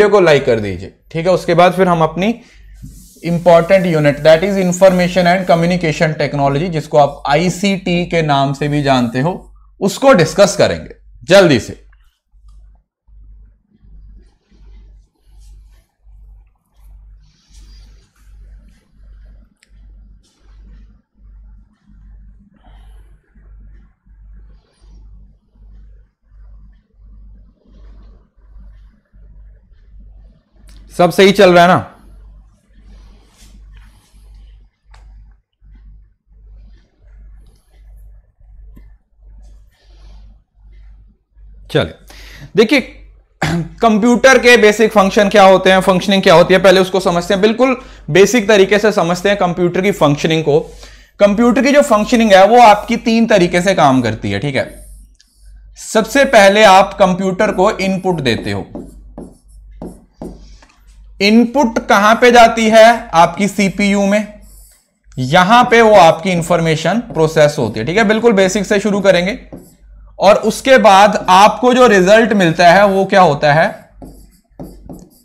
Video को like कर दीजिए ठीक है उसके बाद फिर हम अपनी important unit that is information and communication technology जिसको आप आईसीटी के नाम से भी जानते हो उसको डिस्कस करेंगे जल्दी से सब सही चल रहा है ना चल देखिए कंप्यूटर के बेसिक फंक्शन क्या होते हैं फंक्शनिंग क्या होती है पहले उसको समझते हैं बिल्कुल बेसिक तरीके से समझते हैं कंप्यूटर की फंक्शनिंग को कंप्यूटर की जो फंक्शनिंग है वो आपकी तीन तरीके से काम करती है ठीक है सबसे पहले आप कंप्यूटर को इनपुट देते हो इनपुट कहां पे जाती है आपकी सीपीयू में यहां पे वो आपकी इंफॉर्मेशन प्रोसेस होती है ठीक है बिल्कुल बेसिक से शुरू करेंगे और उसके बाद आपको जो रिजल्ट मिलता है वो क्या होता है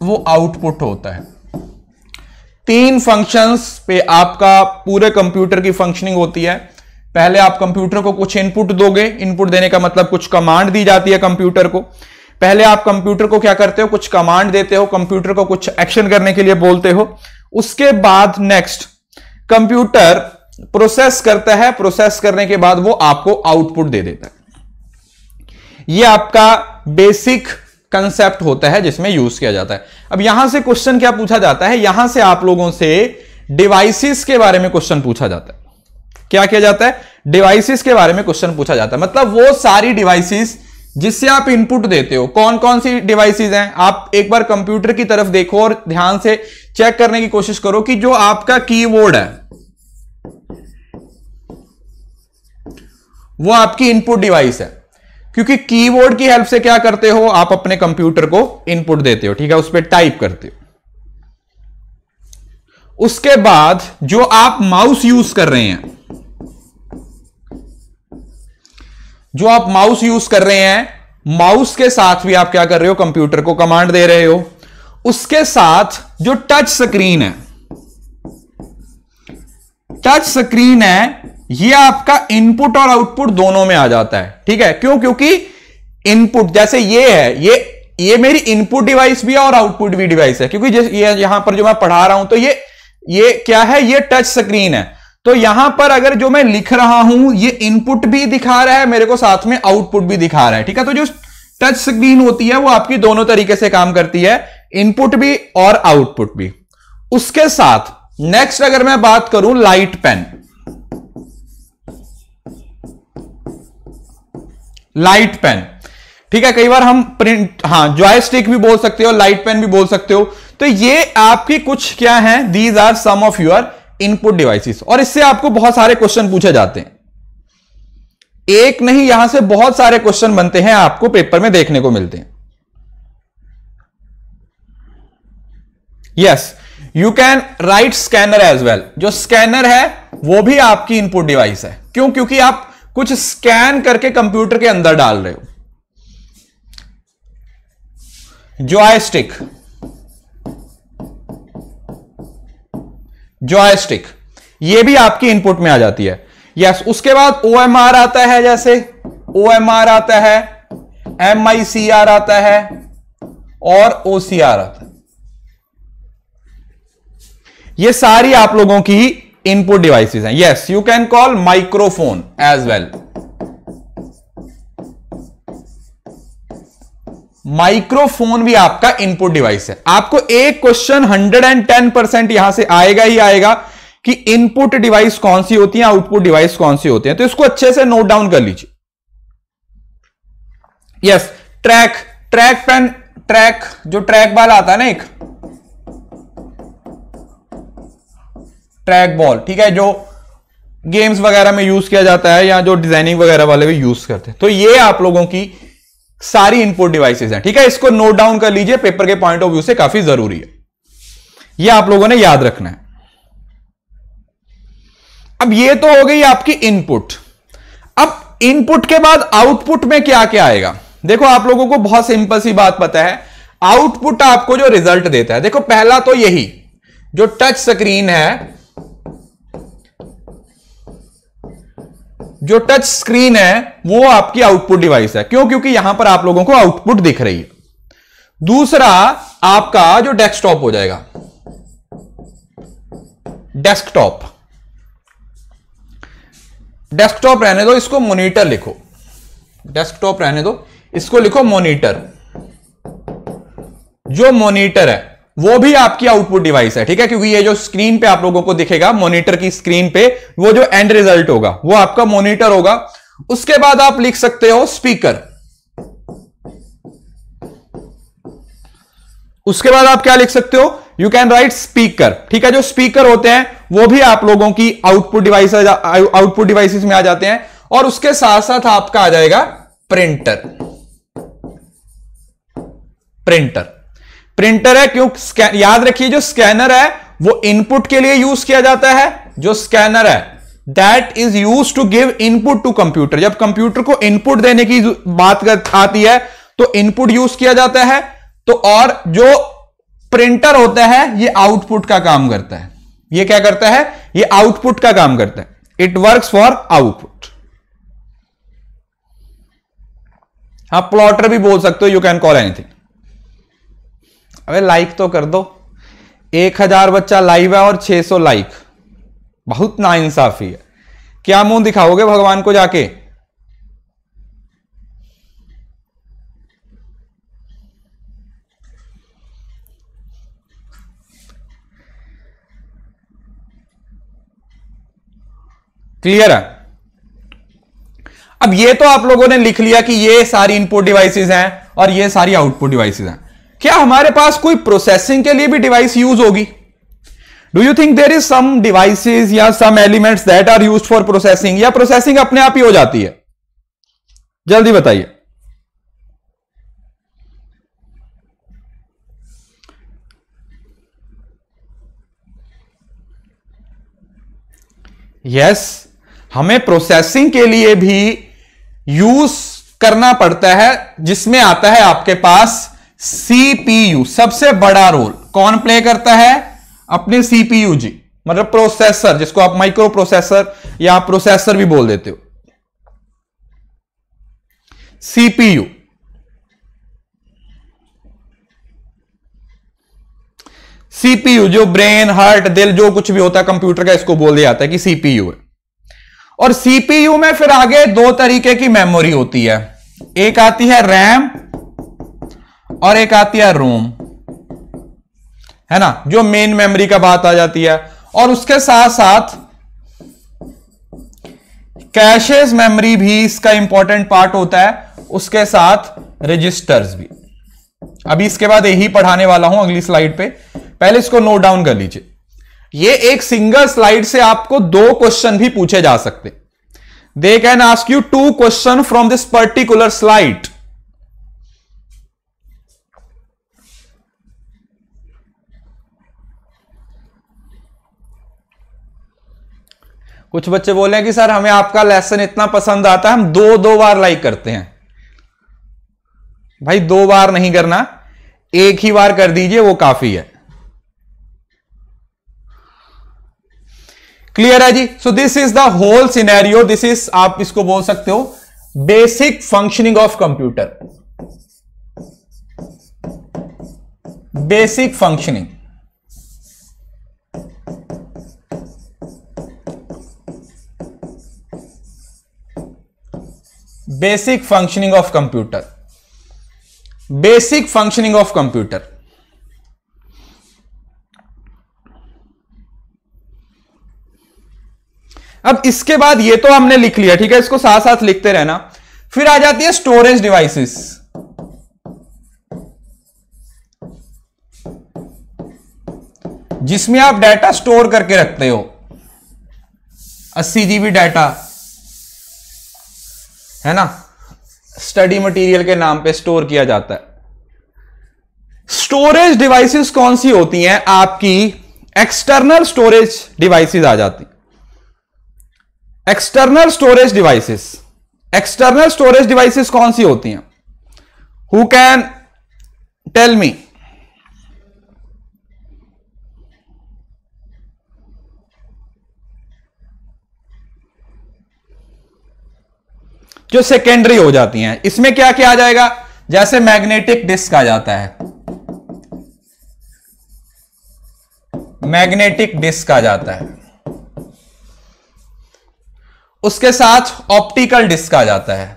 वो आउटपुट होता है तीन फंक्शंस पे आपका पूरे कंप्यूटर की फंक्शनिंग होती है पहले आप कंप्यूटर को कुछ इनपुट दोगे इनपुट देने का मतलब कुछ कमांड दी जाती है कंप्यूटर को पहले आप कंप्यूटर को क्या करते हो कुछ कमांड देते हो कंप्यूटर को कुछ एक्शन करने के लिए बोलते हो उसके बाद नेक्स्ट कंप्यूटर प्रोसेस करता है प्रोसेस करने के बाद वो आपको आउटपुट दे देता है ये आपका बेसिक कंसेप्ट होता है जिसमें यूज किया जाता है अब यहां से क्वेश्चन क्या पूछा जाता है यहां से आप लोगों से डिवाइसिस के बारे में क्वेश्चन पूछा जाता है क्या किया जाता है डिवाइसिस के बारे में क्वेश्चन पूछा जाता है मतलब वो सारी डिवाइसिस जिससे आप इनपुट देते हो कौन कौन सी डिवाइसेज हैं आप एक बार कंप्यूटर की तरफ देखो और ध्यान से चेक करने की कोशिश करो कि जो आपका कीबोर्ड है वो आपकी इनपुट डिवाइस है क्योंकि कीबोर्ड की हेल्प से क्या करते हो आप अपने कंप्यूटर को इनपुट देते हो ठीक है उस पर टाइप करते हो उसके बाद जो आप माउस यूज कर रहे हैं जो आप माउस यूज कर रहे हैं माउस के साथ भी आप क्या कर रहे हो कंप्यूटर को कमांड दे रहे हो उसके साथ जो टच स्क्रीन है टच स्क्रीन है ये आपका इनपुट और आउटपुट दोनों में आ जाता है ठीक है क्यों क्योंकि इनपुट जैसे ये है ये ये मेरी इनपुट डिवाइस भी है और आउटपुट भी डिवाइस है क्योंकि ये यहां पर जो मैं पढ़ा रहा हूं तो ये ये क्या है ये टच स्क्रीन है तो यहां पर अगर जो मैं लिख रहा हूं ये इनपुट भी दिखा रहा है मेरे को साथ में आउटपुट भी दिखा रहा है ठीक है तो जो टच स्क्रीन होती है वो आपकी दोनों तरीके से काम करती है इनपुट भी और आउटपुट भी उसके साथ नेक्स्ट अगर मैं बात करूं लाइट पेन लाइट पेन ठीक है कई बार हम प्रिंट हाँ जॉयस्टिक भी बोल सकते हो लाइट पेन भी बोल सकते हो तो ये आपकी कुछ क्या है these are some of your input devices और इससे आपको बहुत सारे क्वेश्चन पूछे जाते हैं एक नहीं यहां से बहुत सारे क्वेश्चन बनते हैं आपको पेपर में देखने को मिलते हैं yes you can write scanner as well जो स्कैनर है वो भी आपकी इनपुट डिवाइस है क्यों क्योंकि आप कुछ स्कैन करके कंप्यूटर के अंदर डाल रहे हो जो स्टिक जॉयस्टिक ये भी आपकी इनपुट में आ जाती है यस yes, उसके बाद ओ एम आर आता है जैसे ओ एम आर आता है एम आई सी आर आता है और ओ सी आर आता है ये सारी आप लोगों की इनपुट डिवाइसेस हैं yes you can call microphone as well microphone भी आपका इनपुट डिवाइस है आपको एक क्वेश्चन 110 परसेंट यहां से आएगा ही आएगा कि इनपुट डिवाइस कौन सी होती है आउटपुट डिवाइस कौन सी होते हैं तो इसको अच्छे से नोट डाउन कर लीजिए yes track track pen track जो ट्रैक बॉल आता है ना एक ट्रैक बॉल ठीक है जो गेम्स वगैरह में यूज किया जाता है या जो डिजाइनिंग वगैरह वाले भी यूज करते हैं तो ये आप लोगों की सारी इनपुट डिवाइसेस हैं ठीक है इसको नोट डाउन कर लीजिए पेपर के पॉइंट ऑफ व्यू से काफी जरूरी है ये आप लोगों ने याद रखना है अब ये तो हो गई आपकी इनपुट अब इनपुट के बाद आउटपुट में क्या क्या आएगा देखो आप लोगों को बहुत सिंपल सी बात पता है आउटपुट आपको जो रिजल्ट देता है देखो पहला तो यही जो टच स्क्रीन है जो टच स्क्रीन है वो आपकी आउटपुट डिवाइस है क्यों क्योंकि यहां पर आप लोगों को आउटपुट दिख रही है दूसरा आपका जो डेस्कटॉप हो जाएगा डेस्कटॉप डेस्कटॉप रहने दो इसको मॉनिटर लिखो डेस्कटॉप रहने दो इसको लिखो मॉनिटर जो मॉनिटर है वो भी आपकी आउटपुट डिवाइस है ठीक है क्योंकि ये जो स्क्रीन पे आप लोगों को दिखेगा मॉनिटर की स्क्रीन पे वो जो एंड रिजल्ट होगा वो आपका मॉनिटर होगा उसके बाद आप लिख सकते हो स्पीकर उसके बाद आप क्या लिख सकते हो यू कैन राइट स्पीकर ठीक है जो स्पीकर होते हैं वो भी आप लोगों की आउटपुट डिवाइस आउटपुट डिवाइसेस में आ जाते हैं और उसके साथ साथ आपका आ जाएगा प्रिंटर प्रिंटर प्रिंटर है क्यों याद रखिए जो स्कैनर है वो इनपुट के लिए यूज किया जाता है जो स्कैनर है that is use to give input to computer जब कंप्यूटर को इनपुट देने की बात आती है तो इनपुट यूज किया जाता है तो और जो प्रिंटर होता है ये आउटपुट का काम करता है ये क्या करता है ये आउटपुट का काम करता है इट वर्क फॉर आउटपुट आप प्लॉटर भी बोल सकते हो यू कैन कॉल एनीथिंग अबे लाइक तो कर दो एक हजार बच्चा लाइव है और 600 लाइक बहुत नाइंसाफी है क्या मुंह दिखाओगे भगवान को जाके क्लियर है अब ये तो आप लोगों ने लिख लिया कि ये सारी इनपुट डिवाइसेस हैं और ये सारी आउटपुट डिवाइसेस हैं क्या हमारे पास कोई प्रोसेसिंग के लिए भी डिवाइस यूज होगी do you think there is some devices या some elements that are use for processing या प्रोसेसिंग अपने आप ही हो जाती है जल्दी बताइए यस yes, हमें प्रोसेसिंग के लिए भी यूज करना पड़ता है जिसमें आता है आपके पास सीपीयू सबसे बड़ा रोल कौन प्ले करता है अपने सीपीयू जी मतलब प्रोसेसर जिसको आप माइक्रो प्रोसेसर या प्रोसेसर भी बोल देते हो सीपीयू सीपीयू जो ब्रेन हार्ट दिल जो कुछ भी होता है कंप्यूटर का इसको बोल दिया जाता है कि सीपीयू है और सीपीयू में फिर आगे दो तरीके की मेमोरी होती है एक आती है रैम और एक आती है रोम है ना जो मेन मेमोरी का बात आ जाती है और उसके साथ साथ कैशेज मेमोरी भी इसका इंपॉर्टेंट पार्ट होता है उसके साथ रजिस्टर्स भी अभी इसके बाद यही पढ़ाने वाला हूं अगली स्लाइड पे पहले इसको नोट डाउन कर लीजिए ये एक सिंगल स्लाइड से आपको दो क्वेश्चन भी पूछे जा सकते they can ask you two question from this particular slide कुछ बच्चे बोले कि सर हमें आपका लेसन इतना पसंद आता है हम दो दो बार लाइक करते हैं भाई दो बार नहीं करना एक ही बार कर दीजिए वो काफी है क्लियर है जी so this is the whole scenario this is आप इसको बोल सकते हो basic functioning of computer basic functioning basic functioning of computer basic functioning of computer अब इसके बाद ये तो हमने लिख लिया ठीक है इसको साथ साथ लिखते रहना फिर आ जाती है स्टोरेज डिवाइसेस जिसमें आप डाटा स्टोर करके रखते हो अस्सी जीबी डाटा है ना स्टडी मटेरियल के नाम पे स्टोर किया जाता है स्टोरेज डिवाइसेस कौन सी होती हैं आपकी एक्सटर्नल स्टोरेज डिवाइसेस आ जाती external storage devices external storage devices कौन सी होती हैं हु कैन टेल मी जो सेकेंडरी हो जाती हैं इसमें क्या क्या आ जाएगा जैसे मैग्नेटिक डिस्क आ जाता है मैग्नेटिक डिस्क आ जाता है उसके साथ ऑप्टिकल डिस्क आ जाता है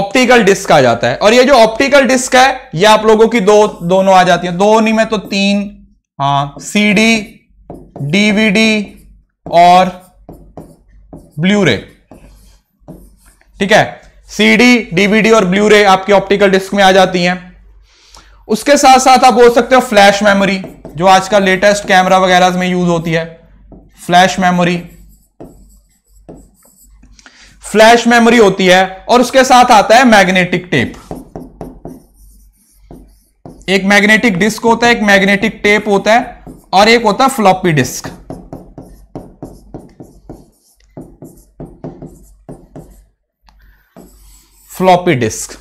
ऑप्टिकल डिस्क आ जाता है और ये जो ऑप्टिकल डिस्क है ये आप लोगों की दो दोनों आ जाती है दो नहीं में तो तीन हाँ सीडी डीवीडी और ब्लूरे ठीक है सीडी डीवीडी और ब्लूरे आपकी ऑप्टिकल डिस्क में आ जाती हैं उसके साथ साथ आप बोल सकते हो फ्लैश मेमोरी जो आज का लेटेस्ट कैमरा वगैरह में यूज होती है फ्लैश मेमोरी फ्लैश मेमोरी होती है और उसके साथ आता है मैग्नेटिक टेप एक मैग्नेटिक डिस्क होता है एक मैग्नेटिक टेप होता है और एक होता है फ्लॉपी डिस्क फ्लॉपी डिस्क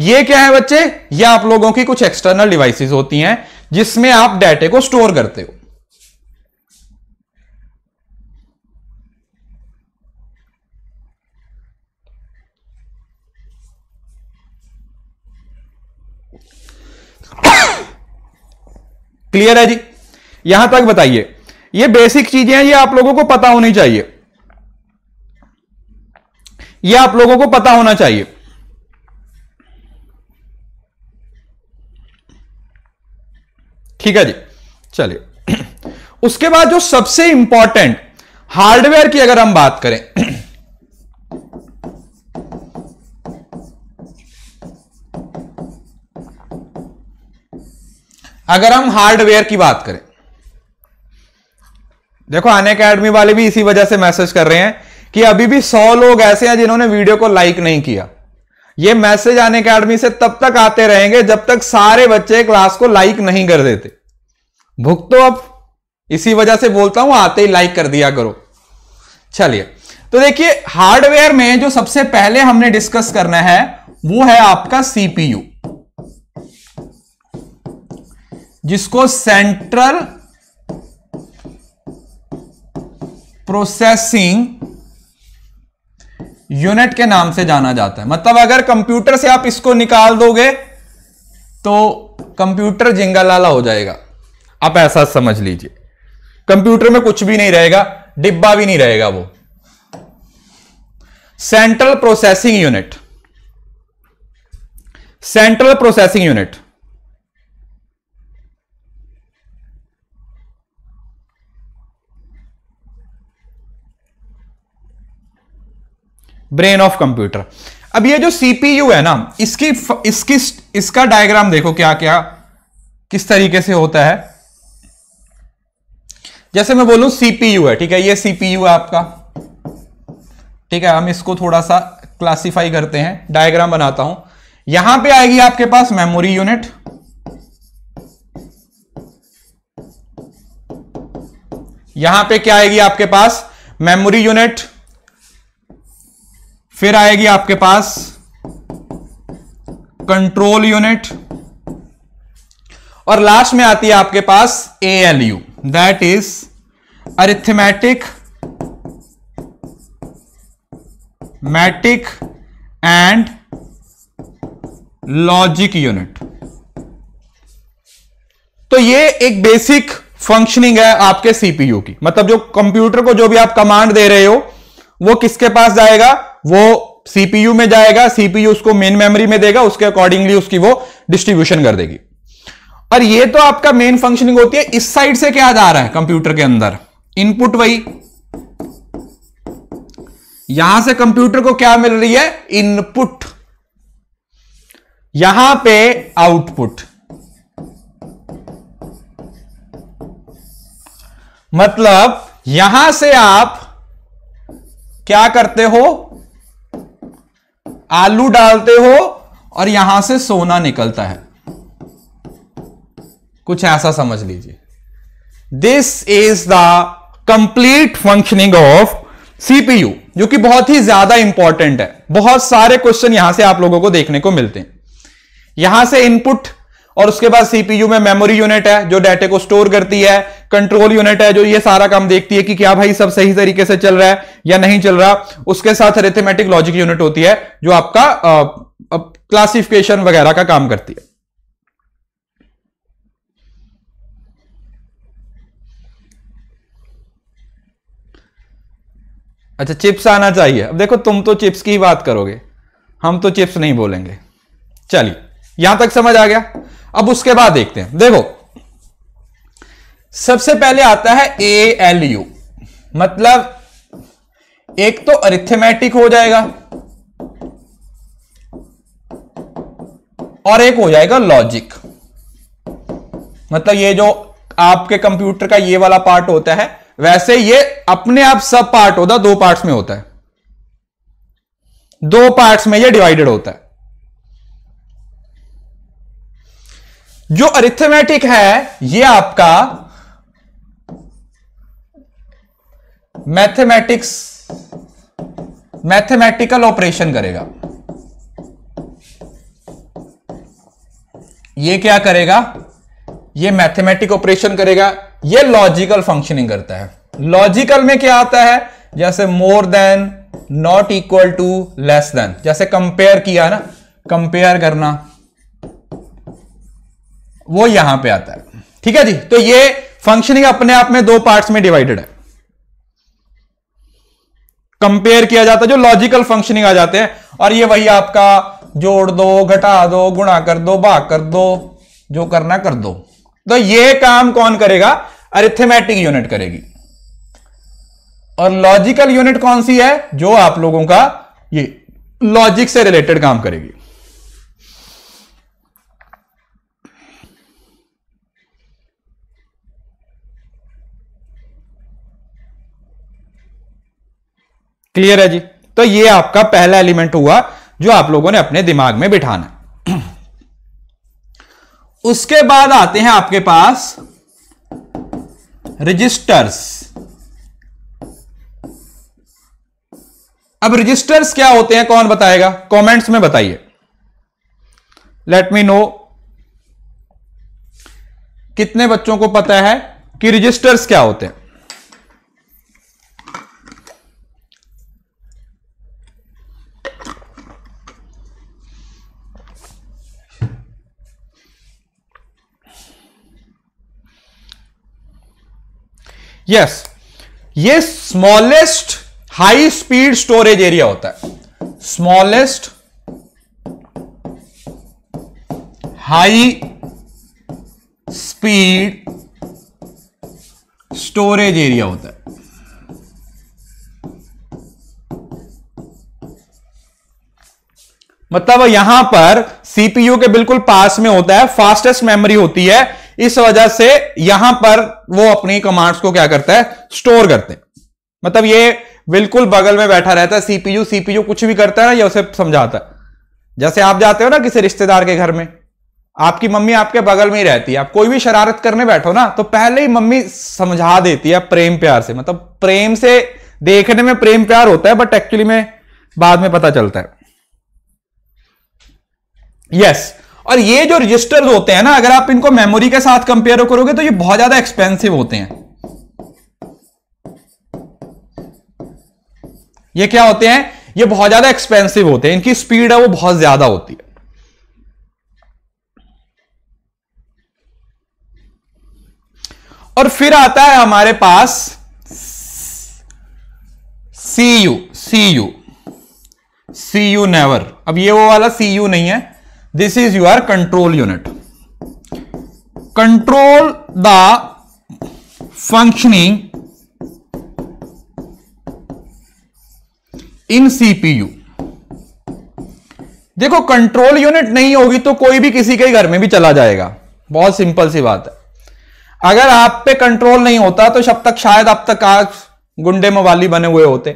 ये क्या है बच्चे ये आप लोगों की कुछ एक्सटर्नल डिवाइसेस होती हैं जिसमें आप डाटे को स्टोर करते हो क्लियर है जी यहां तक बताइए ये बेसिक चीजें हैं ये आप लोगों को पता होनी चाहिए ये आप लोगों को पता होना चाहिए ठीक है जी चलिए उसके बाद जो सबसे इंपॉर्टेंट हार्डवेयर की अगर हम बात करें अगर हम हार्डवेयर की बात करें देखो अन अकेडमी वाले भी इसी वजह से मैसेज कर रहे हैं कि अभी भी सौ लोग ऐसे हैं जिन्होंने वीडियो को लाइक नहीं किया ये मैसेज अन अकेडमी से तब तक आते रहेंगे जब तक सारे बच्चे क्लास को लाइक नहीं कर देते तो अब इसी वजह से बोलता हूं आते ही लाइक कर दिया करो चलिए तो देखिए हार्डवेयर में जो सबसे पहले हमने डिस्कस करना है वो है आपका सीपीयू जिसको सेंट्रल प्रोसेसिंग यूनिट के नाम से जाना जाता है मतलब अगर कंप्यूटर से आप इसको निकाल दोगे तो कंप्यूटर लाला हो जाएगा आप ऐसा समझ लीजिए कंप्यूटर में कुछ भी नहीं रहेगा डिब्बा भी नहीं रहेगा वो central processing unit central processing unit brain of computer अब ये जो सीपीयू है ना इसकी इसकी इसका डायग्राम देखो क्या क्या किस तरीके से होता है जैसे मैं बोलूं सीपीयू है ठीक है ये सीपीयू है आपका ठीक है हम इसको थोड़ा सा क्लासिफाई करते हैं डायग्राम बनाता हूं यहां पे आएगी आपके पास मेमोरी यूनिट यहां पे क्या आएगी आपके पास मेमोरी यूनिट फिर आएगी आपके पास कंट्रोल यूनिट और लास्ट में आती है आपके पास A L U that is arithmetic and logic unit तो ये एक बेसिक फंक्शनिंग है आपके सीपीयू की मतलब जो कंप्यूटर को जो भी आप कमांड दे रहे हो वो किसके पास जाएगा वो सीपीयू में जाएगा सीपीयू उसको मेन मेमोरी में देगा उसके अकॉर्डिंगली उसकी वो डिस्ट्रीब्यूशन कर देगी और ये तो आपका मेन फंक्शनिंग होती है इस साइड से क्या जा रहा है कंप्यूटर के अंदर इनपुट वही यहां से कंप्यूटर को क्या मिल रही है इनपुट यहां पे आउटपुट मतलब यहां से आप क्या करते हो आलू डालते हो और यहां से सोना निकलता है कुछ ऐसा समझ लीजिए this is the complete functioning of CPU जो कि बहुत ही ज्यादा इंपॉर्टेंट है बहुत सारे क्वेश्चन यहां से आप लोगों को देखने को मिलते हैं यहां से इनपुट और उसके बाद सीपीयू में मेमोरी यूनिट है जो डाटे को स्टोर करती है कंट्रोल यूनिट है जो ये सारा काम देखती है कि क्या भाई सब सही तरीके से चल रहा है या नहीं चल रहा उसके साथ रेथेमेटिक लॉजिक यूनिट होती है जो आपका क्लासिफिकेशन वगैरह का काम करती है अच्छा चिप्स आना चाहिए अब देखो तुम तो चिप्स की ही बात करोगे हम तो चिप्स नहीं बोलेंगे चलिए यहां तक समझ आ गया अब उसके बाद देखते हैं देखो सबसे पहले आता है ए एल यू मतलब एक तो अरिथमेटिक हो जाएगा और एक हो जाएगा लॉजिक मतलब ये जो आपके कंप्यूटर का ये वाला पार्ट होता है वैसे ये अपने आप सब पार्ट होता है दो पार्ट्स में होता है दो पार्ट्स में ये डिवाइडेड होता है जो अरिथमेटिक है ये आपका मैथमेटिक्स मैथमेटिकल ऑपरेशन करेगा ये क्या करेगा ये मैथमेटिक ऑपरेशन करेगा ये लॉजिकल फंक्शनिंग करता है लॉजिकल में क्या आता है जैसे more than not equal to less than जैसे कंपेयर किया ना कंपेयर करना वो यहां पे आता है ठीक है जी तो ये फंक्शनिंग अपने आप में दो पार्ट्स में डिवाइडेड है कंपेयर किया जाता है जो लॉजिकल फंक्शनिंग आ जाते हैं और ये वही आपका जोड़ दो घटा दो गुणा कर दो भाग कर दो जो करना कर दो तो ये काम कौन करेगा अरिथमेटिक यूनिट करेगी और लॉजिकल यूनिट कौन सी है जो आप लोगों का ये लॉजिक से रिलेटेड काम करेगी क्लियर है जी तो ये आपका पहला एलिमेंट हुआ जो आप लोगों ने अपने दिमाग में बिठाना उसके बाद आते हैं आपके पास रजिस्टर्स अब रजिस्टर्स क्या होते हैं कौन बताएगा कमेंट्स में बताइए लेट मी नो कितने बच्चों को पता है कि रजिस्टर्स क्या होते हैं यस ये smallest high speed storage area होता है smallest high speed storage area होता है मतलब यहां पर सीपीयू के बिल्कुल पास में होता है फास्टेस्ट मेमोरी होती है इस वजह से यहां पर वो अपनी कमांड्स को क्या करता है स्टोर करते हैं मतलब ये बिल्कुल बगल में बैठा रहता है सीपीयू सीपीयू कुछ भी करता है ना ये उसे समझाता है जैसे आप जाते हो ना किसी रिश्तेदार के घर में आपकी मम्मी आपके बगल में ही रहती है आप कोई भी शरारत करने बैठो ना तो पहले ही मम्मी समझा देती है प्रेम प्यार से मतलब प्रेम से देखने में प्रेम प्यार होता है बट एक्चुअली में बाद में पता चलता है यस yes, और ये जो रजिस्टर्स होते हैं ना अगर आप इनको मेमोरी के साथ कंपेयर करोगे तो ये बहुत ज्यादा एक्सपेंसिव होते हैं ये क्या होते हैं ये बहुत ज्यादा एक्सपेंसिव होते हैं इनकी स्पीड है वो बहुत ज्यादा होती है और फिर आता है हमारे पास C U C U C U never अब ये वो वाला सी यू नहीं है this is your control unit control the functioning in CPU देखो कंट्रोल यूनिट नहीं होगी तो कोई भी किसी के घर में भी चला जाएगा बहुत सिंपल सी बात है अगर आप पे कंट्रोल नहीं होता तो शब तक शायद अब तक आज गुंडे मवाली बने हुए होते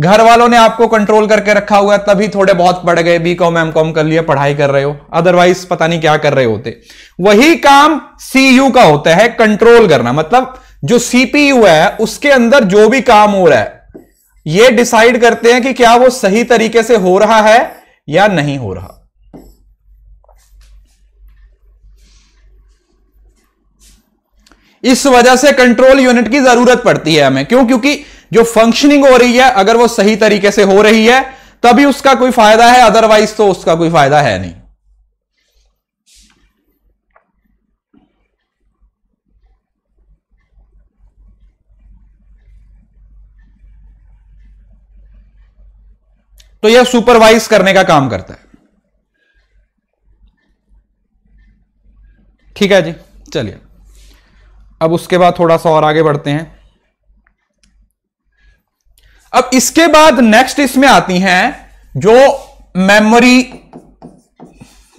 घर वालों ने आपको कंट्रोल करके रखा हुआ तभी थोड़े बहुत पढ़ गए बी कॉम एम कॉम कर लिया पढ़ाई कर रहे हो अदरवाइज पता नहीं क्या कर रहे होते वही काम सी यू का होता है कंट्रोल करना मतलब जो सीपीयू है उसके अंदर जो भी काम हो रहा है ये डिसाइड करते हैं कि क्या वो सही तरीके से हो रहा है या नहीं हो रहा इस वजह से कंट्रोल यूनिट की जरूरत पड़ती है हमें क्यों क्योंकि जो फंक्शनिंग हो रही है अगर वो सही तरीके से हो रही है तभी उसका कोई फायदा है अदरवाइज तो उसका कोई फायदा है नहीं तो यह सुपरवाइज करने का काम करता है ठीक है जी चलिए अब उसके बाद थोड़ा सा और आगे बढ़ते हैं अब इसके बाद नेक्स्ट इसमें आती हैं जो मेमोरी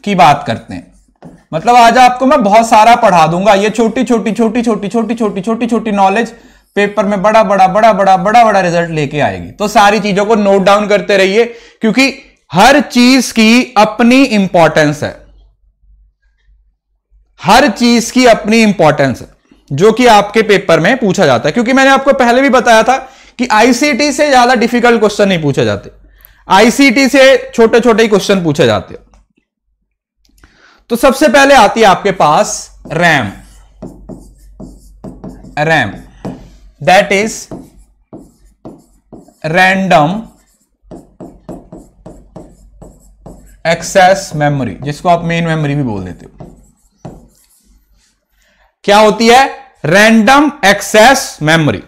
की बात करते हैं मतलब आज आपको मैं बहुत सारा पढ़ा दूंगा ये छोटी छोटी छोटी छोटी छोटी छोटी छोटी छोटी नॉलेज पेपर में बड़ा बड़ा बड़ा बड़ा बड़ा बड़ा रिजल्ट लेके आएगी तो सारी चीजों को नोट डाउन करते रहिए क्योंकि हर चीज की अपनी इंपॉर्टेंस है हर चीज की अपनी इंपॉर्टेंस है जो कि आपके पेपर में पूछा जाता है क्योंकि मैंने आपको पहले भी बताया था कि आईसीटी से ज्यादा डिफिकल्ट क्वेश्चन नहीं पूछे जाते आईसीटी से छोटे छोटे ही क्वेश्चन पूछे जाते तो सबसे पहले आती है आपके पास RAM RAM that is random access memory जिसको आप मेन मेमोरी भी बोल देते हो क्या होती है रैंडम एक्सेस मेमोरी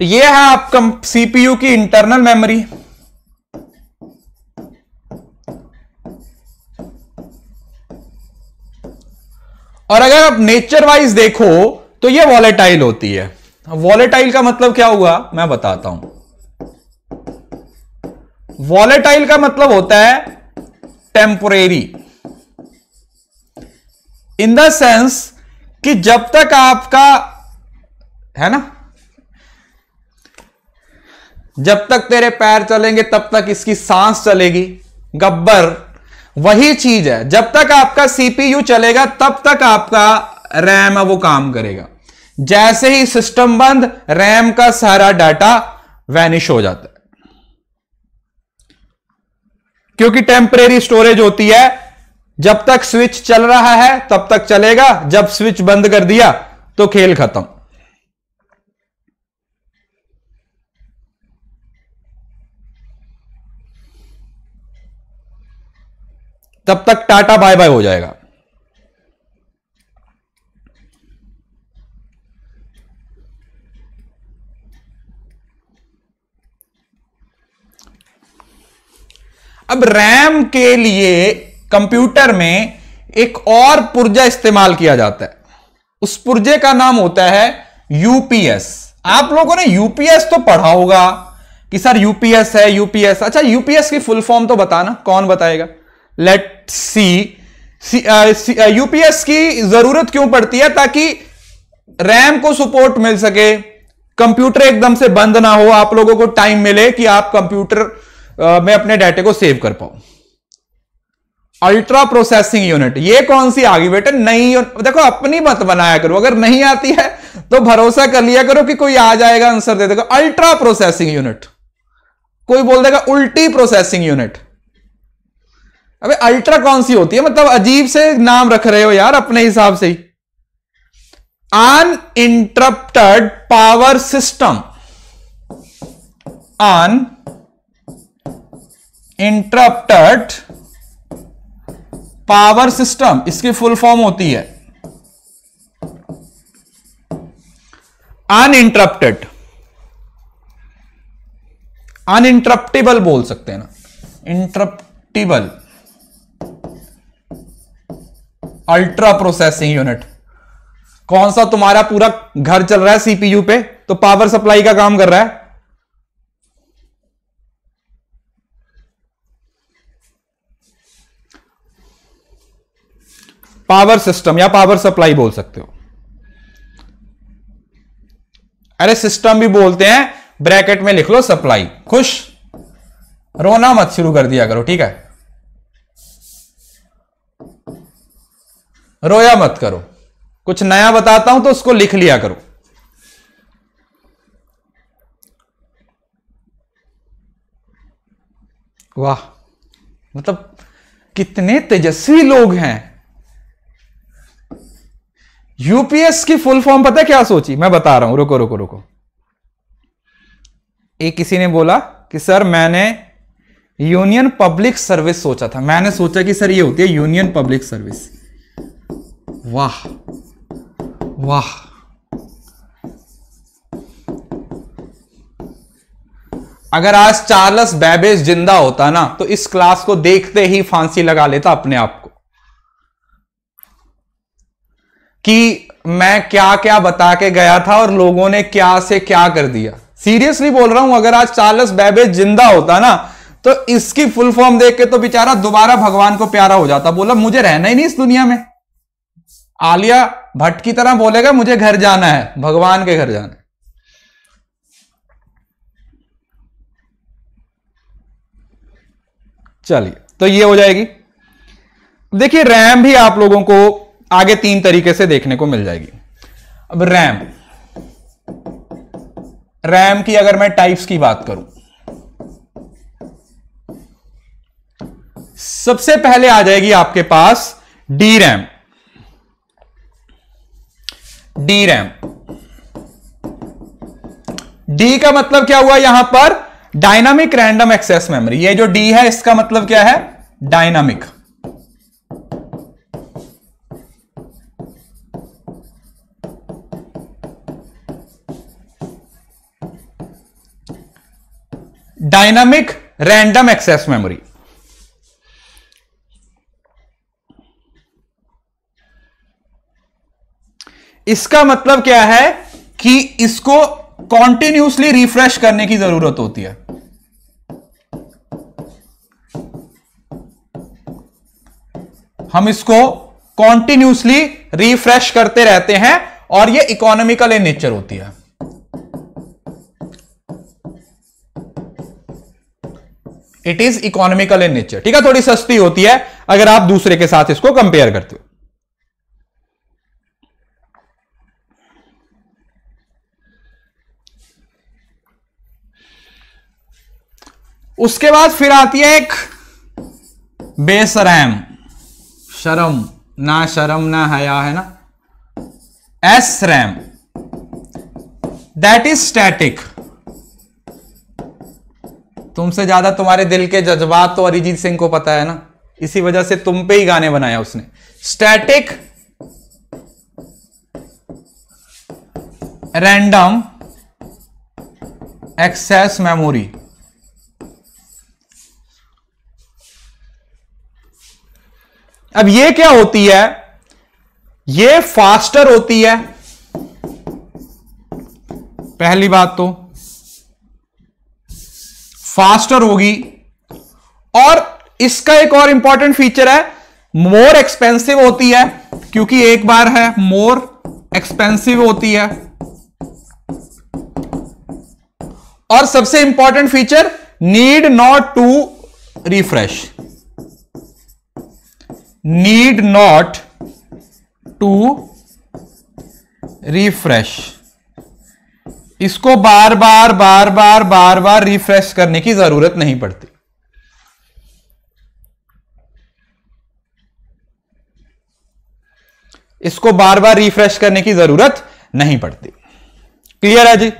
तो ये है आपका सीपीयू की इंटरनल मेमोरी और अगर आप नेचर वाइज देखो तो ये वॉलेटाइल होती है वॉलेटाइल का मतलब क्या हुआ मैं बताता हूं वॉलेटाइल का मतलब होता है टेम्पोरेरी इन द सेंस कि जब तक आपका है ना जब तक तेरे पैर चलेंगे तब तक इसकी सांस चलेगी गब्बर वही चीज है जब तक आपका सीपीयू चलेगा तब तक आपका रैम है वो काम करेगा जैसे ही सिस्टम बंद रैम का सारा डाटा वैनिश हो जाता है क्योंकि टेम्परेरी स्टोरेज होती है जब तक स्विच चल रहा है तब तक चलेगा जब स्विच बंद कर दिया तो खेल खत्म तब तक टाटा बाय बाय हो जाएगा अब रैम के लिए कंप्यूटर में एक और पुर्जा इस्तेमाल किया जाता है उस पुर्जे का नाम होता है यूपीएस आप लोगों ने यूपीएस तो पढ़ा होगा कि सर यूपीएस है यूपीएस अच्छा यूपीएस की फुल फॉर्म तो बताना कौन बताएगा लेट सी यूपीएस की जरूरत क्यों पड़ती है ताकि रैम को सपोर्ट मिल सके कंप्यूटर एकदम से बंद ना हो आप लोगों को टाइम मिले कि आप कंप्यूटर uh, में अपने डाटे को सेव कर पाओ अल्ट्रा प्रोसेसिंग यूनिट ये कौन सी आ गई बेटा नहीं देखो अपनी मत बनाया करो अगर नहीं आती है तो भरोसा कर लिया करो कि कोई आ जाएगा आंसर दे देगा अल्ट्रा प्रोसेसिंग यूनिट कोई बोल देगा उल्टी प्रोसेसिंग यूनिट अबे अल्ट्रा कौन सी होती है मतलब अजीब से नाम रख रहे हो यार अपने हिसाब से ही uninterrupted power system uninterrupted power system इसकी फुल फॉर्म होती है अन इंटरप्टेड अन इंटरप्टेबल बोल सकते हैं ना इंटरप्टेबल अल्ट्रा प्रोसेसिंग यूनिट कौन सा तुम्हारा पूरा घर चल रहा है सीपीयू पे तो पावर सप्लाई का काम कर रहा है पावर सिस्टम या पावर सप्लाई बोल सकते हो अरे सिस्टम भी बोलते हैं ब्रैकेट में लिख लो सप्लाई खुश रोना मत शुरू कर दिया करो ठीक है रोया मत करो कुछ नया बताता हूं तो उसको लिख लिया करो वाह मतलब कितने तेजस्वी लोग हैं यूपीएस की फुल फॉर्म पता क्या सोची मैं बता रहा हूं रुको रुको रुको एक किसी ने बोला कि सर मैंने यूनियन पब्लिक सर्विस सोचा था मैंने सोचा कि सर ये होती है यूनियन पब्लिक सर्विस वाह वाह अगर आज चार्लस बैबेज जिंदा होता ना तो इस क्लास को देखते ही फांसी लगा लेता अपने आप को कि मैं क्या क्या बता के गया था और लोगों ने क्या से क्या कर दिया सीरियसली बोल रहा हूं अगर आज चार्लस बैबेज जिंदा होता ना तो इसकी फुल फॉर्म देख के तो बेचारा दोबारा भगवान को प्यारा हो जाता बोला मुझे रहना ही नहीं इस दुनिया में आलिया भट्ट की तरह बोलेगा मुझे घर जाना है भगवान के घर जाना है चलिए तो ये हो जाएगी देखिए रैम भी आप लोगों को आगे तीन तरीके से देखने को मिल जाएगी अब रैम रैम की अगर मैं टाइप्स की बात करूं सबसे पहले आ जाएगी आपके पास D RAM D RAM D का मतलब क्या हुआ यहां पर डायनामिक रैंडम एक्सेस मेमोरी ये जो डी है इसका मतलब क्या है dynamic dynamic random access memory इसका मतलब क्या है कि इसको कॉन्टिन्यूसली रिफ्रेश करने की जरूरत होती है हम इसको कॉन्टिन्यूसली रिफ्रेश करते रहते हैं और ये इकोनॉमिकल इन नेचर होती है it is economical in nature ठीक है थोड़ी सस्ती होती है अगर आप दूसरे के साथ इसको कंपेयर करते हो उसके बाद फिर आती है एक बेसरैम शर्म ना शर्म ना हया है ना S RAM that is static तुमसे ज्यादा तुम्हारे दिल के जज्बात तो अरिजीत सिंह को पता है ना इसी वजह से तुम पे ही गाने बनाया उसने स्टैटिक रैंडम एक्सेस मेमोरी अब ये क्या होती है ये फास्टर होती है पहली बात तो फास्टर होगी और इसका एक और इंपॉर्टेंट फीचर है मोर एक्सपेंसिव होती है क्योंकि एक बार है मोर एक्सपेंसिव होती है और सबसे important feature need not to refresh need not to refresh इसको बार बार बार बार बार बार रिफ्रेश करने की जरूरत नहीं पड़ती इसको बार बार रिफ्रेश करने की जरूरत नहीं पड़ती क्लियर है जी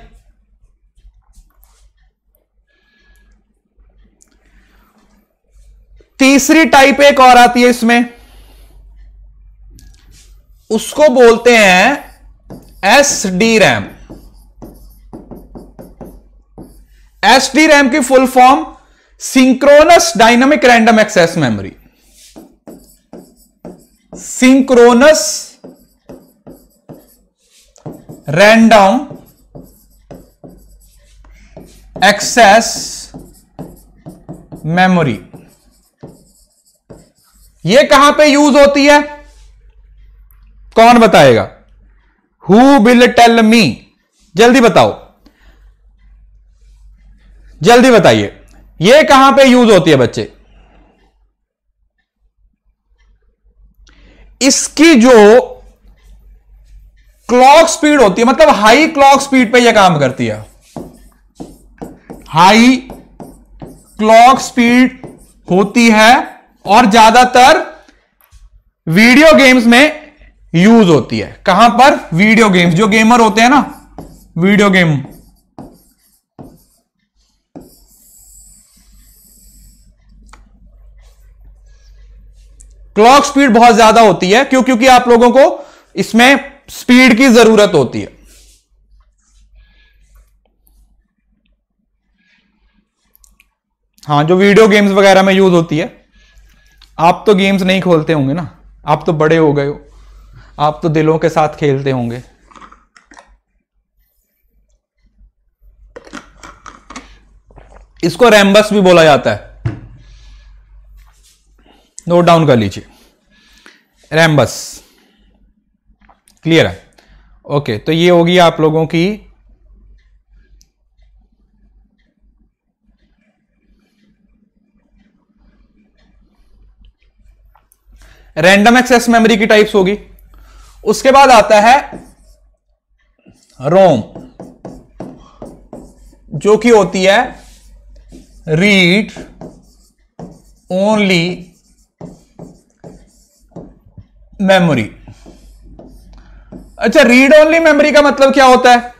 तीसरी टाइप एक और आती है इसमें उसको बोलते हैं S D RAM S D RAM की full form synchronous dynamic random access memory synchronous random access memory ये कहां पे यूज होती है कौन बताएगा हु विल टेल मी जल्दी बताओ जल्दी बताइए ये कहां पे यूज होती है बच्चे इसकी जो क्लॉक स्पीड होती है मतलब हाई क्लॉक स्पीड पे ये काम करती है हाई क्लॉक स्पीड होती है और ज्यादातर वीडियो गेम्स में यूज होती है कहां पर वीडियो गेम्स जो गेमर होते हैं ना वीडियो गेम क्लॉक स्पीड बहुत ज्यादा होती है क्यों क्योंकि आप लोगों को इसमें स्पीड की जरूरत होती है हाँ जो वीडियो गेम्स वगैरह में यूज होती है आप तो गेम्स नहीं खोलते होंगे ना आप तो बड़े हो गए हो आप तो दिलों के साथ खेलते होंगे इसको रैम्बस भी बोला जाता है नोट डाउन कर लीजिए रैम्बस क्लियर है ओके तो ये होगी आप लोगों की रैंडम एक्सेस मेमोरी की टाइप्स होगी उसके बाद आता है रोम जो कि होती है रीड ओनली मेमोरी अच्छा रीड ओनली मेमोरी का मतलब क्या होता है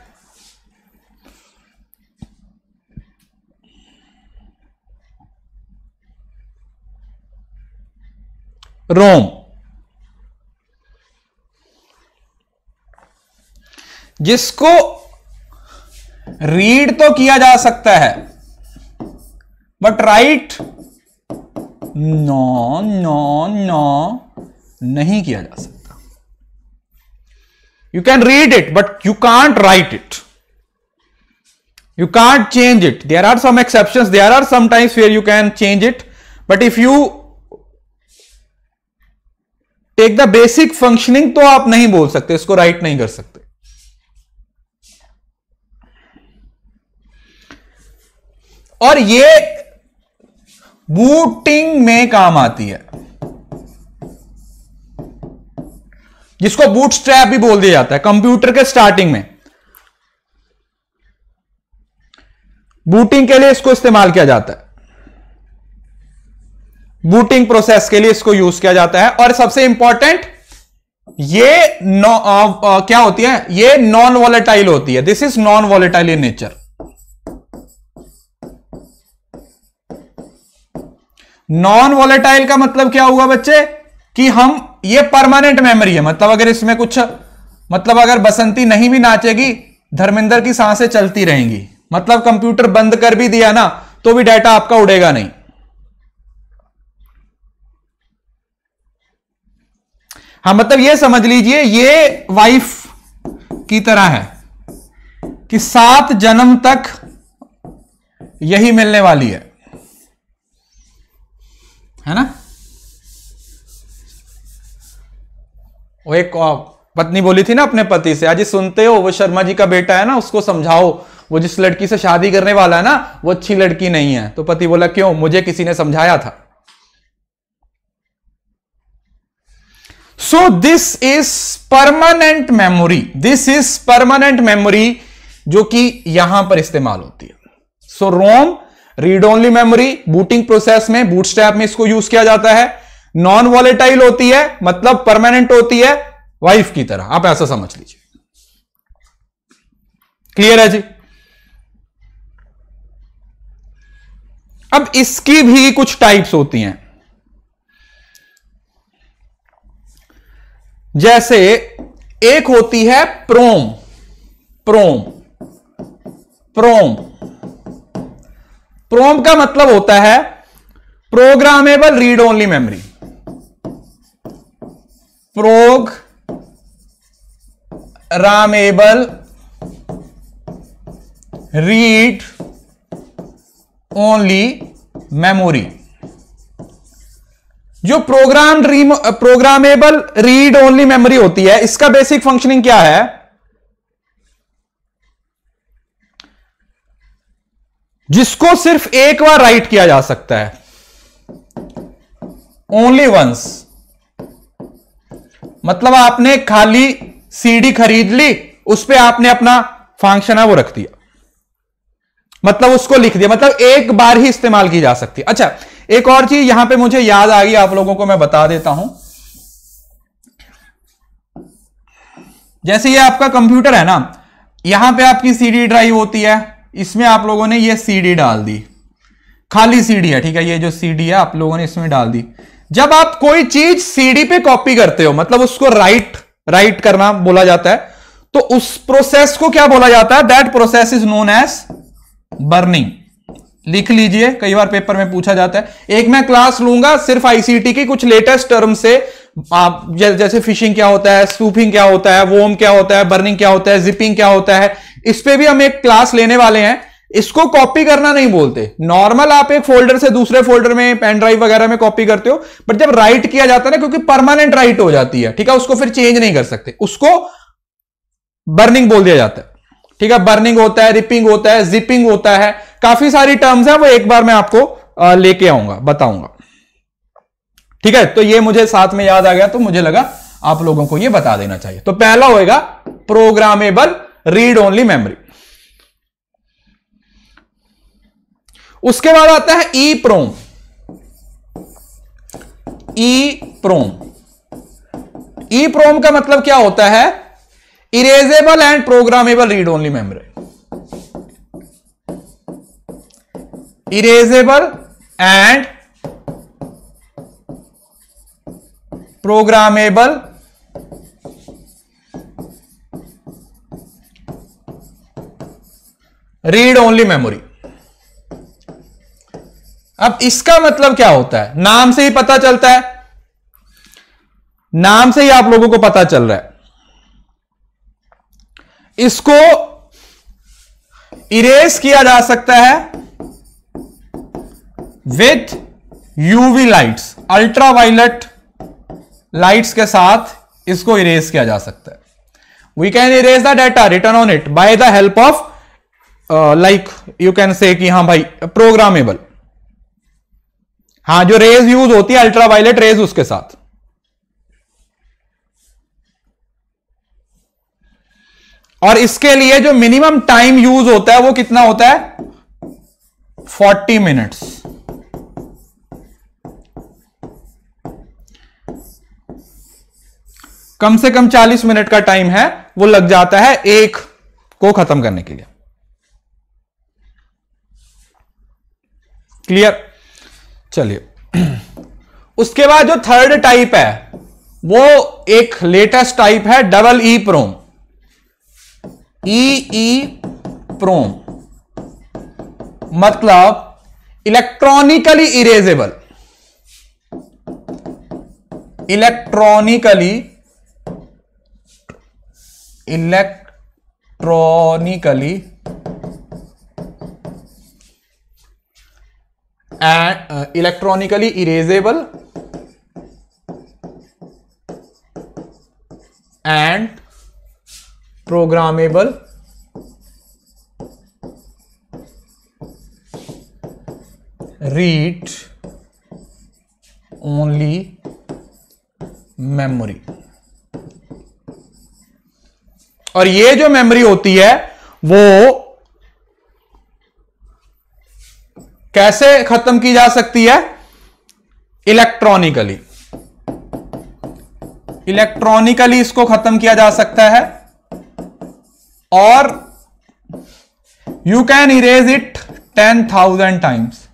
रोम जिसको रीड तो किया जा सकता है but write no no no नहीं किया जा सकता you can read it but you can't write it you can't change it there are some exception there are sometimes where you can change it but if you take the basic functioning तो आप नहीं बोल सकते इसको right नहीं कर सकते और ये बूटिंग में काम आती है जिसको बूट स्ट्रैप भी बोल दिया जाता है कंप्यूटर के स्टार्टिंग में बूटिंग के लिए इसको इस्तेमाल किया जाता है बूटिंग प्रोसेस के लिए इसको यूज किया जाता है और सबसे इंपॉर्टेंट ये आ, आ, क्या होती है ये नॉन वॉलेटाइल होती है this is non volatile in nature non volatile का मतलब क्या हुआ बच्चे कि हम ये परमानेंट मेमोरी है मतलब अगर इसमें कुछ मतलब अगर बसंती नहीं भी नाचेगी धर्मेंद्र की सांसें चलती रहेंगी मतलब कंप्यूटर बंद कर भी दिया ना तो भी डाटा आपका उड़ेगा नहीं हाँ मतलब ये समझ लीजिए ये वाइफ की तरह है कि सात जन्म तक यही मिलने वाली है है ना वो एक पत्नी बोली थी ना अपने पति से आज सुनते हो वो शर्मा जी का बेटा है ना उसको समझाओ वो जिस लड़की से शादी करने वाला है ना वो अच्छी लड़की नहीं है तो पति बोला क्यों मुझे किसी ने समझाया था so this is permanent memory this is permanent memory जो कि यहां पर इस्तेमाल होती है so ROM read only memory booting process में स्टैप में इसको यूज किया जाता है नॉन वॉलेटाइल होती है मतलब परमानेंट होती है वाइफ की तरह आप ऐसा समझ लीजिए क्लियर है जी अब इसकी भी कुछ टाइप्स होती हैं जैसे एक होती है प्रोम प्रोम प्रोम प्रोम का मतलब होता है programmable read only memory programmable read only memory जो program programmable read only memory होती है इसका बेसिक फंक्शनिंग क्या है जिसको सिर्फ एक बार राइट किया जा सकता है ओनली वंस मतलब आपने खाली सीडी खरीद ली उस पर आपने अपना फंक्शन है वो रख दिया मतलब उसको लिख दिया मतलब एक बार ही इस्तेमाल की जा सकती है अच्छा एक और चीज यहां पे मुझे याद आ गई आप लोगों को मैं बता देता हूं जैसे ये आपका कंप्यूटर है ना यहां पे आपकी सीडी ड्राइव होती है इसमें आप लोगों ने ये सीडी डाल दी खाली सीडी है ठीक है ये जो सीडी है आप लोगों ने इसमें डाल दी जब आप कोई चीज सीडी पे कॉपी करते हो मतलब उसको राइट राइट करना बोला जाता है तो उस प्रोसेस को क्या बोला जाता है that process is known as burning लिख लीजिए कई बार पेपर में पूछा जाता है एक मैं क्लास लूंगा सिर्फ आईसीटी की कुछ लेटेस्ट टर्म से आप जैसे फिशिंग क्या होता है स्पूफिंग क्या होता है वोम क्या होता है बर्निंग क्या होता है जिपिंग क्या होता है इस पर भी हम एक क्लास लेने वाले हैं इसको कॉपी करना नहीं बोलते नॉर्मल आप एक फोल्डर से दूसरे फोल्डर में पेन ड्राइव वगैरह में कॉपी करते हो बट जब राइट किया जाता है ना क्योंकि परमानेंट राइट हो जाती है ठीक है उसको फिर चेंज नहीं कर सकते उसको बर्निंग बोल दिया जाता है ठीक है बर्निंग होता है रिपिंग होता है जिपिंग होता है काफी सारी टर्म्स है वो एक बार मैं आपको लेके आऊंगा बताऊंगा ठीक है तो ये मुझे साथ में याद आ गया तो मुझे लगा आप लोगों को ये बता देना चाहिए तो पहला होएगा प्रोग्रामेबल रीड ओनली मेमोरी उसके बाद आता है ई प्रोम ई प्रोम ई प्रोम का मतलब क्या होता है erasable and programmable read only memory erasable and programmable read only memory अब इसका मतलब क्या होता है नाम से ही पता चलता है नाम से ही आप लोगों को पता चल रहा है इसको इरेज किया जा सकता है with UV lights ultraviolet lights के साथ इसको इरेज किया जा सकता है we can erase the data written on it by the help of like you can say कि हां भाई प्रोग्रामेबल हाँ जो रेज यूज होती है अल्ट्रावायलेट रेज उसके साथ और इसके लिए जो मिनिमम टाइम यूज होता है वो कितना होता है 40 मिनट्स कम से कम 40 मिनट का टाइम है वो लग जाता है एक को खत्म करने के लिए क्लियर चलिए उसके बाद जो थर्ड टाइप है वो एक लेटेस्ट टाइप है double E PROM E E PROM मतलब electronically erasable electronically electronically and electronically erasable and programmable read only memory और ये जो मेमोरी होती है वो कैसे खत्म की जा सकती है इलेक्ट्रॉनिकली इलेक्ट्रॉनिकली इसको खत्म किया जा सकता है और you can erase it ten thousand times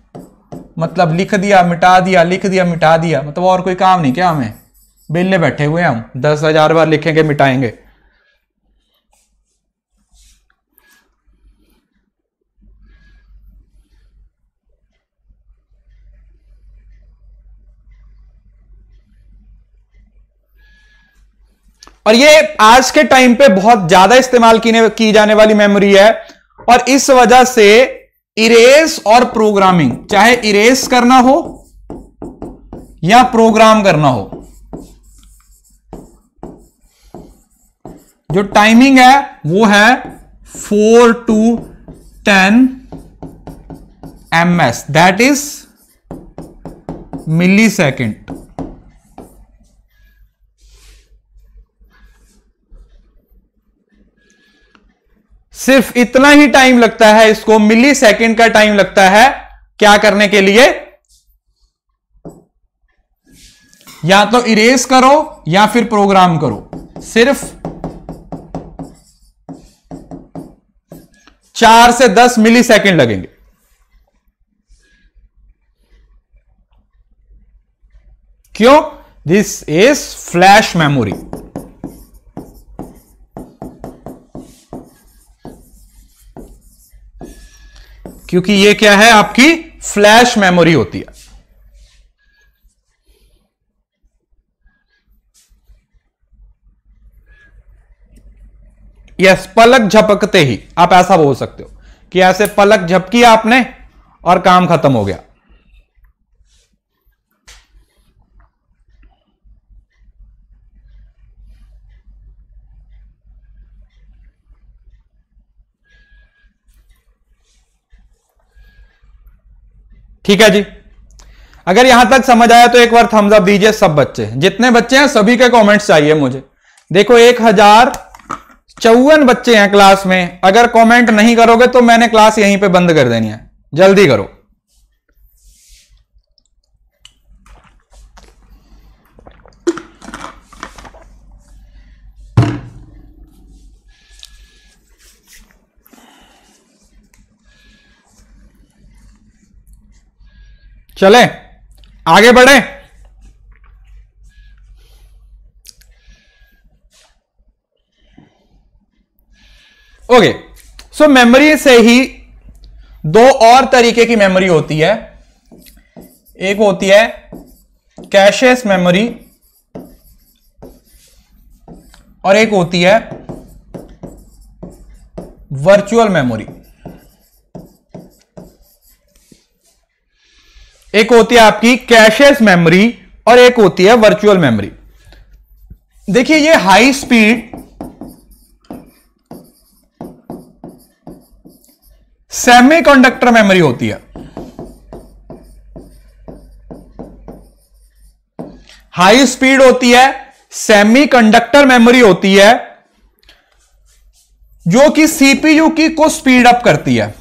मतलब लिख दिया मिटा दिया लिख दिया मिटा दिया मतलब और कोई काम नहीं क्या हमें बिल्ले बैठे हुए हम दस हजार बार लिखेंगे मिटाएंगे और ये आज के टाइम पे बहुत ज्यादा इस्तेमाल की, जाने वाली मेमोरी है और इस वजह से इरेस और प्रोग्रामिंग चाहे इरेस करना हो या प्रोग्राम करना हो जो टाइमिंग है वो है four to ten M S that is millisecond सिर्फ इतना ही टाइम लगता है इसको मिली सेकेंड का टाइम लगता है क्या करने के लिए या तो इरेज करो या फिर प्रोग्राम करो सिर्फ चार से दस मिली सेकेंड लगेंगे क्यों दिस इज फ्लैश मेमोरी क्योंकि ये क्या है आपकी फ्लैश मेमोरी होती है यस पलक झपकते ही आप ऐसा बोल सकते हो कि ऐसे पलक झपकी आपने और काम खत्म हो गया ठीक है जी अगर यहां तक समझ आया तो एक बार थम्स अप दीजिए सब बच्चे जितने बच्चे हैं सभी के कमेंट्स चाहिए मुझे देखो एक हजार चौवन बच्चे हैं क्लास में अगर कमेंट नहीं करोगे तो मैंने क्लास यहीं पे बंद कर देनी है जल्दी करो चले आगे बढ़े ओके सो मेमोरी से ही दो और तरीके की मेमोरी होती है एक होती है कैशेस मेमोरी और एक होती है वर्चुअल मेमोरी एक होती है आपकी कैशेस मेमोरी और एक होती है वर्चुअल मेमोरी देखिए ये हाई स्पीड सेमीकंडक्टर मेमोरी होती है हाई स्पीड होती है सेमीकंडक्टर मेमोरी होती है जो कि सीपीयू की को स्पीड अप करती है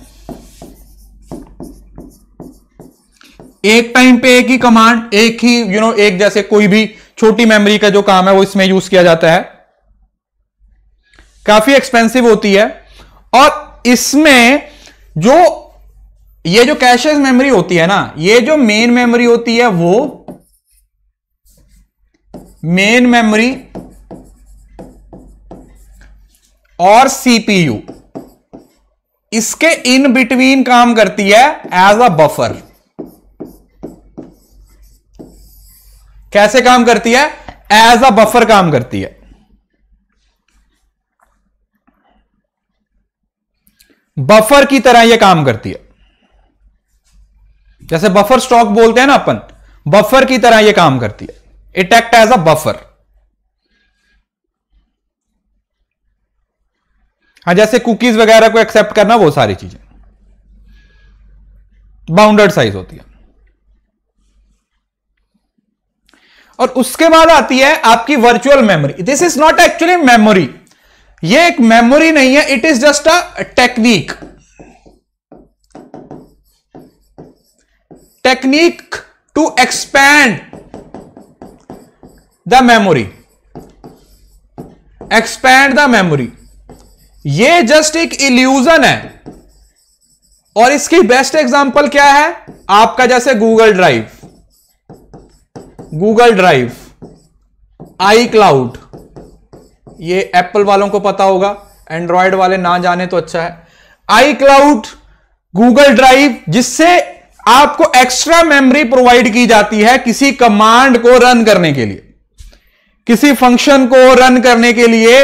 एक टाइम पे एक ही कमांड एक ही यू you नो know, एक जैसे कोई भी छोटी मेमोरी का जो काम है वो इसमें यूज किया जाता है काफी एक्सपेंसिव होती है और इसमें जो ये जो कैशेज मेमोरी होती है ना ये जो मेन मेमोरी होती है वो मेन मेमोरी और सीपीयू इसके इन बिटवीन काम करती है एज अ बफर कैसे काम करती है एज अ बफर काम करती है बफर की तरह यह काम करती है जैसे बफर स्टॉक बोलते हैं ना अपन बफर की तरह यह काम करती है it act as a buffer हाँ जैसे कुकीज वगैरह को एक्सेप्ट करना वो सारी चीजें बाउंडेड साइज होती है और उसके बाद आती है आपकी virtual memory this is not actually memory ये एक मेमोरी नहीं है it is just a technique technique to expand the memory expand the memory ये जस्ट एक इल्यूजन है और इसकी बेस्ट एग्जांपल क्या है आपका जैसे Google drive Google drive iCloud ये एप्पल वालों को पता होगा एंड्रॉयड वाले ना जाने तो अच्छा है आई क्लाउड गूगल ड्राइव जिससे आपको एक्स्ट्रा मेमोरी प्रोवाइड की जाती है किसी कमांड को रन करने के लिए किसी फंक्शन को रन करने के लिए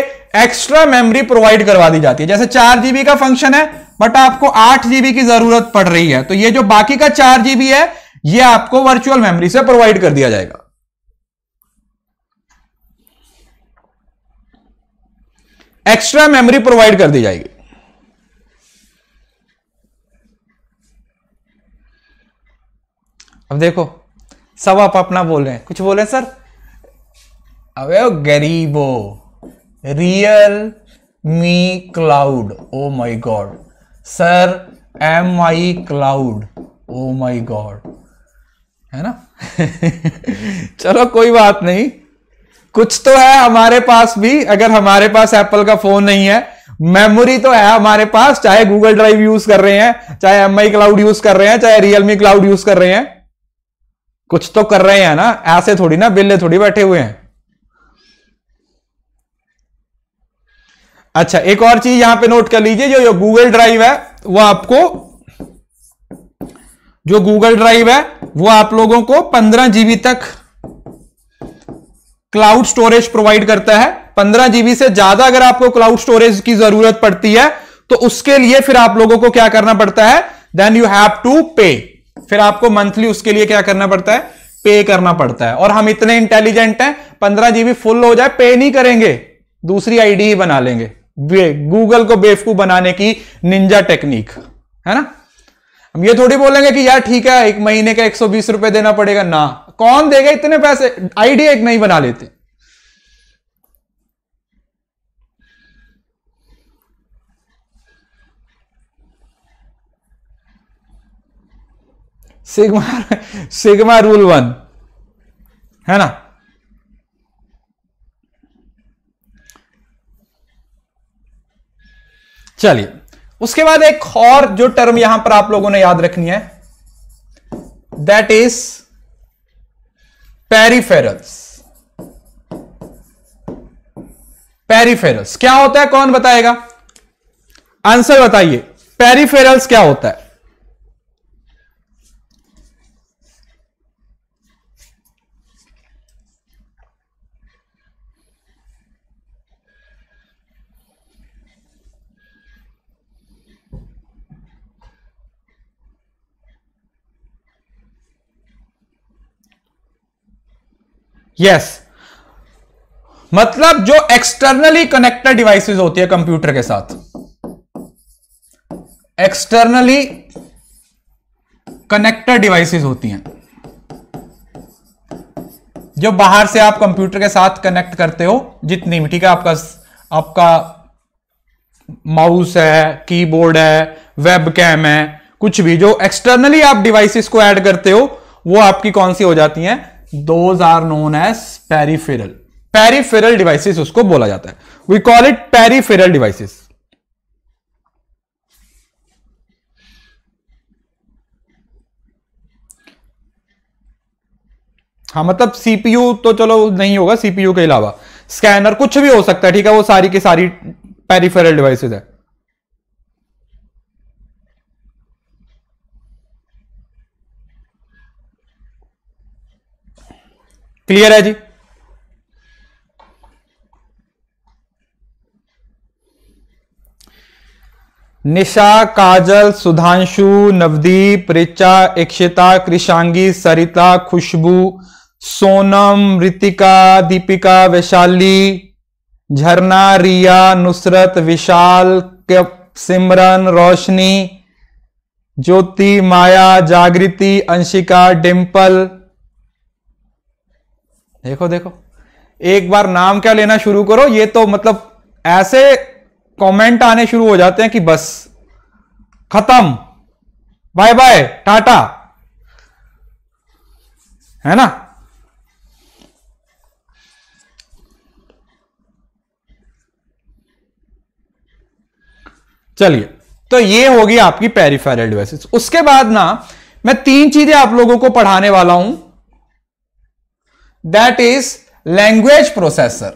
एक्स्ट्रा मेमोरी प्रोवाइड करवा दी जाती है जैसे चार जीबी का फंक्शन है बट आपको आठ जीबी की जरूरत पड़ रही है तो ये जो बाकी का चार जीबी है ये आपको वर्चुअल मेमोरी से प्रोवाइड कर दिया जाएगा एक्स्ट्रा मेमोरी प्रोवाइड कर दी जाएगी अब देखो सब आप अपना बोल रहे हैं कुछ बोले सर अबे गरीबो Realme cloud oh my God sir M I cloud oh my God है ना चलो कोई बात नहीं कुछ तो है हमारे पास भी अगर हमारे पास एप्पल का फोन नहीं है मेमोरी तो है हमारे पास चाहे गूगल ड्राइव यूज कर रहे हैं चाहे एम आई क्लाउड यूज कर रहे हैं चाहे रियलमी क्लाउड यूज कर रहे हैं कुछ तो कर रहे हैं ना ऐसे थोड़ी ना बिल्ले थोड़ी बैठे हुए हैं अच्छा एक और चीज यहां पे नोट कर लीजिए जो गूगल ड्राइव है वो आपको जो गूगल ड्राइव है वो आप लोगों को पंद्रह जीबी तक क्लाउड स्टोरेज प्रोवाइड करता है पंद्रह जीबी से ज्यादा अगर आपको क्लाउड स्टोरेज की जरूरत पड़ती है तो उसके लिए फिर आप लोगों को क्या करना पड़ता है देन यू हैव टू पे फिर आपको मंथली उसके लिए क्या करना पड़ता है पे करना पड़ता है और हम इतने इंटेलिजेंट हैं पंद्रह जीबी फुल हो जाए पे नहीं करेंगे दूसरी आईडी ही बना लेंगे गूगल को बेवकूफ बनाने की निंजा टेक्निक है ना हम ये थोड़ी बोलेंगे कि यार ठीक है एक महीने का एक सौ बीस रुपए देना पड़ेगा ना कौन देगा इतने पैसे आइडिया एक नहीं बना लेते सिग्मा सिग्मा रूल वन है ना चलिए उसके बाद एक और जो टर्म यहां पर आप लोगों ने याद रखनी है दैट इज पेरिफेरल्स पेरीफेरल्स क्या होता है कौन बताएगा आंसर बताइए पेरीफेरल्स क्या होता है यस मतलब जो एक्सटर्नली कनेक्टेड डिवाइसेस होती है कंप्यूटर के साथ एक्सटर्नली कनेक्टेड डिवाइसेस होती हैं जो बाहर से आप कंप्यूटर के साथ कनेक्ट करते हो जितनी भी ठीक है आपका आपका माउस है कीबोर्ड है वेब कैम है कुछ भी जो एक्सटर्नली आप डिवाइसेस को ऐड करते हो वो आपकी कौन सी हो जाती हैं those are known as peripheral peripheral devices उसको बोला जाता है we call it peripheral devices हाँ मतलब सीपीयू तो चलो नहीं होगा सीपीयू के अलावा स्कैनर कुछ भी हो सकता है ठीक है वो सारी की सारी पेरीफेरल डिवाइसेस है क्लियर है जी निशा काजल सुधांशु नवदीप रिचा इक्षिता कृषांगी सरिता खुशबू सोनम रितिका दीपिका वैशाली झरना रिया नुसरत विशाल सिमरन रोशनी ज्योति माया जागृति अंशिका डिम्पल देखो देखो एक बार नाम क्या लेना शुरू करो ये तो मतलब ऐसे कमेंट आने शुरू हो जाते हैं कि बस खत्म बाय बाय टाटा है ना चलिए तो ये होगी आपकी पेरीफेरल डिवाइसेस उसके बाद ना मैं तीन चीजें आप लोगों को पढ़ाने वाला हूं that is language processor.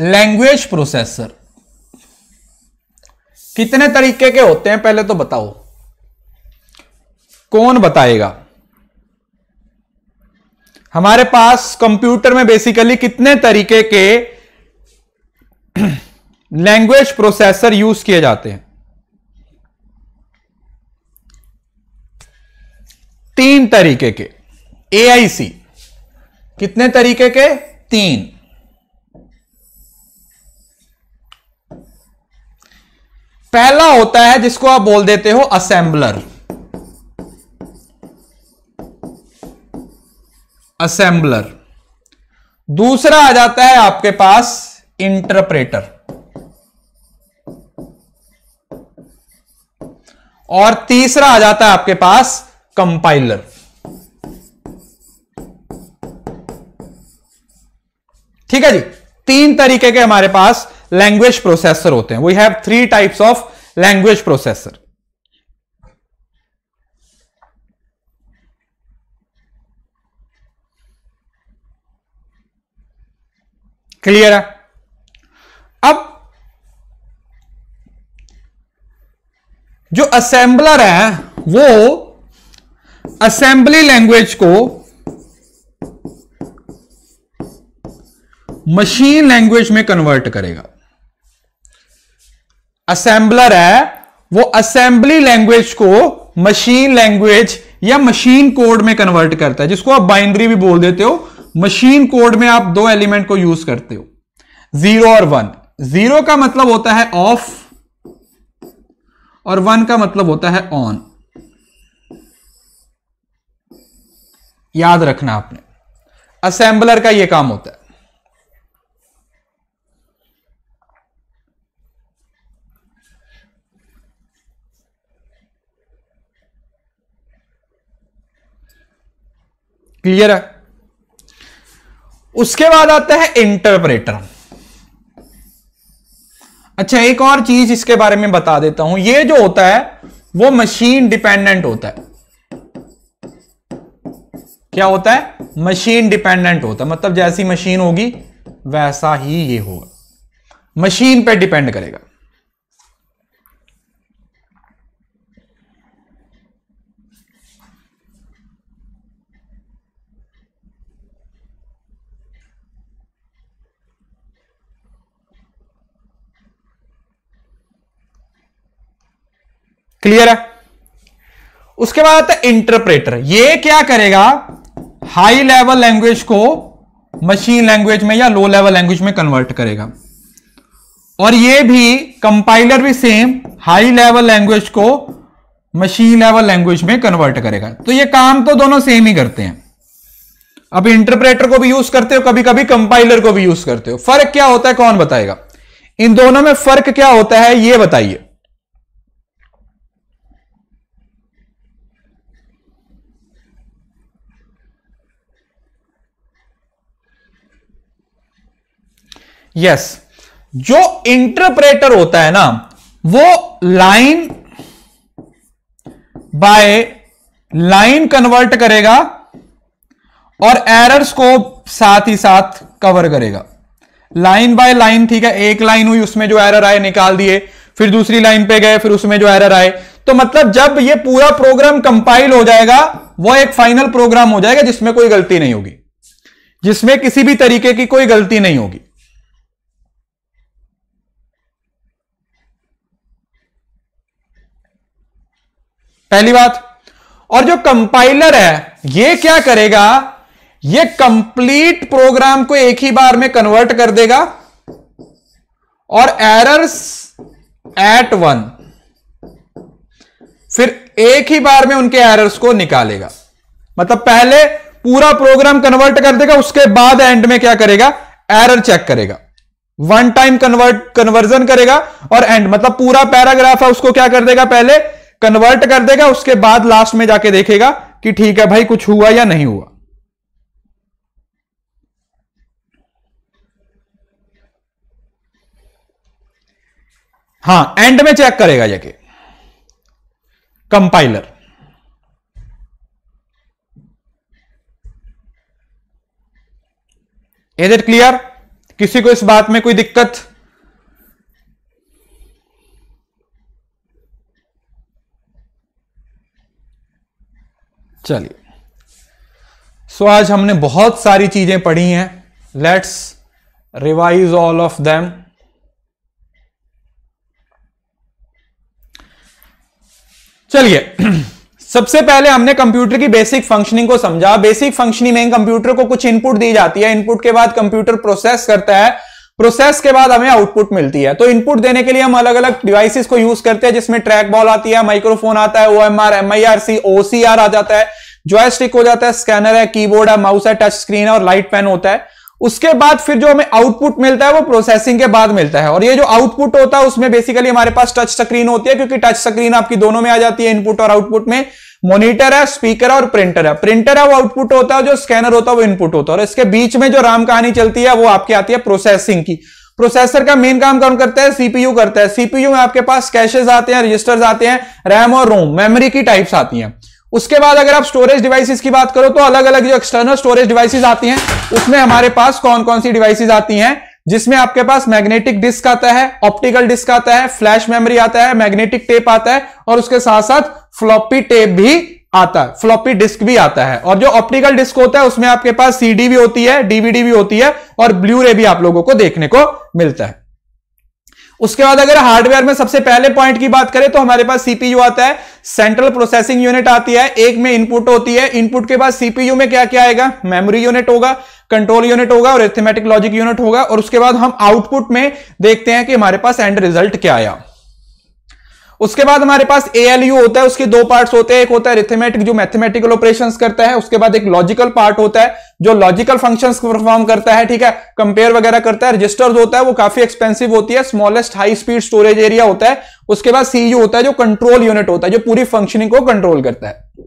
Language processor कितने तरीके के होते हैं पहले तो बताओ कौन बताएगा हमारे पास कंप्यूटर में बेसिकली कितने तरीके के लैंग्वेज प्रोसेसर यूज किए जाते हैं तीन तरीके के सी कितने तरीके के तीन पहला होता है जिसको आप बोल देते हो असेंबलर असेंबलर दूसरा आ जाता है आपके पास इंटरप्रेटर और तीसरा आ जाता है आपके पास कंपाइलर ठीक है जी तीन तरीके के हमारे पास लैंग्वेज प्रोसेसर होते हैं we have three types of language processor clear है अब जो असेंबलर है वो असेंबली लैंग्वेज को मशीन लैंग्वेज में कन्वर्ट करेगा असेंबलर है वो असेंबली लैंग्वेज को मशीन लैंग्वेज या मशीन कोड में कन्वर्ट करता है जिसको आप बाइंड्री भी बोल देते हो मशीन कोड में आप दो एलिमेंट को यूज करते हो जीरो और वन जीरो का मतलब होता है ऑफ और वन का मतलब होता है ऑन याद रखना आपने असेंबलर का यह काम होता है क्लियर है उसके बाद आता है इंटरप्रेटर अच्छा एक और चीज इसके बारे में बता देता हूं ये जो होता है वो मशीन डिपेंडेंट होता है क्या होता है मशीन डिपेंडेंट होता है मतलब जैसी मशीन होगी वैसा ही ये होगा मशीन पे डिपेंड करेगा क्लियर है उसके बाद आता है इंटरप्रेटर ये क्या करेगा हाई लेवल लैंग्वेज को मशीन लैंग्वेज में या लो लेवल लैंग्वेज में कन्वर्ट करेगा और ये भी कंपाइलर भी सेम हाई लेवल लैंग्वेज को मशीन लेवल लैंग्वेज में कन्वर्ट करेगा तो ये काम तो दोनों सेम ही करते हैं अब इंटरप्रेटर को भी यूज करते हो कभी कभी कंपाइलर को भी यूज करते हो फर्क क्या होता है कौन बताएगा इन दोनों में फर्क क्या होता है ये बताइए यस जो इंटरप्रेटर होता है ना वो लाइन बाय लाइन कन्वर्ट करेगा और एरर्स को साथ ही साथ कवर करेगा लाइन बाय लाइन ठीक है एक लाइन हुई उसमें जो एरर आए निकाल दिए फिर दूसरी लाइन पे गए फिर उसमें जो एरर आए तो मतलब जब ये पूरा प्रोग्राम कंपाइल हो जाएगा वो एक फाइनल प्रोग्राम हो जाएगा जिसमें कोई गलती नहीं होगी जिसमें किसी भी तरीके की कोई गलती नहीं होगी पहली बात और जो कंपाइलर है ये क्या करेगा ये कंप्लीट प्रोग्राम को एक ही बार में कन्वर्ट कर देगा और एरर्स एट वन फिर एक ही बार में उनके एरर्स को निकालेगा मतलब पहले पूरा प्रोग्राम कन्वर्ट कर देगा उसके बाद एंड में क्या करेगा एरर चेक करेगा वन टाइम कन्वर्ट कन्वर्जन करेगा और एंड मतलब पूरा पैराग्राफ है उसको क्या कर देगा पहले कन्वर्ट कर देगा उसके बाद लास्ट में जाके देखेगा कि ठीक है भाई कुछ हुआ या नहीं हुआ हां एंड में चेक करेगा जाके कंपाइलर इज इट क्लियर किसी को इस बात में कोई दिक्कत चलिए सो आज हमने बहुत सारी चीजें पढ़ी हैं let's revise all of them चलिए सबसे पहले हमने कंप्यूटर की बेसिक फंक्शनिंग को समझा बेसिक फंक्शनिंग में कंप्यूटर को कुछ इनपुट दी जाती है इनपुट के बाद कंप्यूटर प्रोसेस करता है प्रोसेस के बाद हमें आउटपुट मिलती है तो इनपुट देने के लिए हम अलग अलग डिवाइसेस को यूज करते हैं जिसमें ट्रैक बॉल आती है माइक्रोफोन आता है O M R M I R C OCR आ जाता है जॉयस्टिक हो जाता है स्कैनर है कीबोर्ड है माउस है टच स्क्रीन है और लाइट पेन होता है उसके बाद फिर जो हमें आउटपुट मिलता है वो प्रोसेसिंग के बाद मिलता है और ये जो आउटपुट होता है उसमें बेसिकली हमारे पास टच स्क्रीन होती है क्योंकि टच स्क्रीन आपकी दोनों में आ जाती है इनपुट और आउटपुट में मॉनिटर है स्पीकर है और प्रिंटर है प्रिंटर है वो आउटपुट होता है जो स्कैनर होता है वो इनपुट होता है और इसके बीच में जो राम कहानी चलती है वो आपकी आती है प्रोसेसिंग की प्रोसेसर का मेन काम कौन करता है सीपीयू करता है सीपीयू में आपके पास कैशेज आते हैं रजिस्टर्स आते हैं रैम और रोम मेमोरी की टाइप्स आती हैं उसके बाद अगर आप स्टोरेज डिवाइसेस की बात करो तो अलग अलग जो एक्सटर्नल स्टोरेज डिवाइसेस आती हैं उसमें हमारे पास कौन कौन सी डिवाइसेस आती हैं जिसमें आपके पास मैग्नेटिक डिस्क आता है ऑप्टिकल डिस्क आता है फ्लैश मेमोरी आता है मैग्नेटिक टेप आता है और उसके साथ साथ फ्लॉपी टेप भी आता है फ्लॉपी डिस्क भी आता है और जो ऑप्टिकल डिस्क होता है उसमें आपके पास सीडी भी होती है डीवीडी भी होती है और ब्लू रे भी आप लोगों को देखने को मिलता है उसके बाद अगर हार्डवेयर में सबसे पहले पॉइंट की बात करें तो हमारे पास सीपीयू आता है सेंट्रल प्रोसेसिंग यूनिट आती है एक में इनपुट होती है इनपुट के बाद सीपीयू में क्या क्या आएगा मेमोरी यूनिट होगा कंट्रोल यूनिट होगा और एथमेटिक लॉजिक यूनिट होगा और उसके बाद हम आउटपुट में देखते हैं कि हमारे पास एंड रिजल्ट क्या आया उसके बाद हमारे पास एएलयू होता है उसके दो पार्ट्स होते हैं एक होता है रिथेमेटिक जो मैथमेटिकल ऑपरेशंस करता है उसके बाद एक लॉजिकल पार्ट होता है जो लॉजिकल फंक्शंस परफॉर्म करता है ठीक है कंपेयर वगैरह करता है रजिस्टर्स होता है वो काफी एक्सपेंसिव होती है smallest high speed storage area होता है उसके बाद सीयू होता है जो कंट्रोल यूनिट होता है जो पूरी फंक्शनिंग को कंट्रोल करता है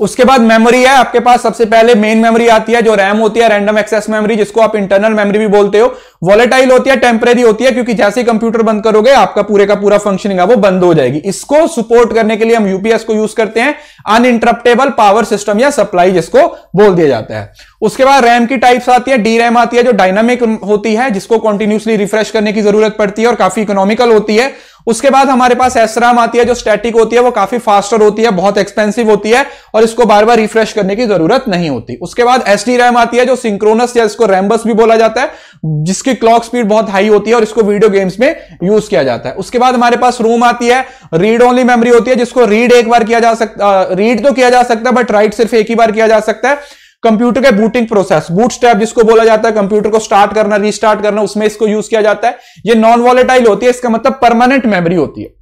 उसके बाद मेमोरी है आपके पास सबसे पहले मेन मेमोरी आती है जो रैम होती है रैंडम एक्सेस मेमोरी जिसको आप इंटरनल मेमोरी भी बोलते हो वॉलेटाइल होती है टेम्परेरी होती है क्योंकि जैसे ही कंप्यूटर बंद करोगे आपका पूरे का पूरा फंक्शनिंग है वो बंद हो जाएगी इसको सपोर्ट करने के लिए हम यूपीएस को यूज करते हैं अनइंटरप्टेबल पावर सिस्टम या सप्लाई जिसको बोल दिया जाता है उसके बाद रैम की टाइप्स आती है डी रैम आती है जो डायनामिक होती है जिसको कॉन्टिन्यूसली रिफ्रेश करने की जरूरत पड़ती है और काफी इकोनॉमिकल होती है उसके बाद हमारे पास एसराम आती है जो स्टैटिक होती है वो काफी फास्टर होती है बहुत एक्सपेंसिव होती है और इसको बार बार रिफ्रेश करने की जरूरत नहीं होती उसके बाद एस रैम आती है जो सिंक्रोनस या इसको रैमबस भी बोला जाता है जिसकी क्लॉक स्पीड बहुत हाई होती है और इसको वीडियो गेम्स में यूज किया जाता है उसके बाद हमारे पास रोम आती है रीड ओनली मेमोरी होती है जिसको रीड एक बार किया जा सकता रीड तो किया जा सकता है बट राइट सिर्फ एक ही बार किया जा सकता है कंप्यूटर के बूटिंग प्रोसेस बूट स्टेप जिसको बोला जाता है कंप्यूटर को स्टार्ट करना रीस्टार्ट करना उसमें इसको यूज किया जाता है ये नॉन वॉलेटाइल होती है इसका मतलब परमानेंट मेमोरी होती है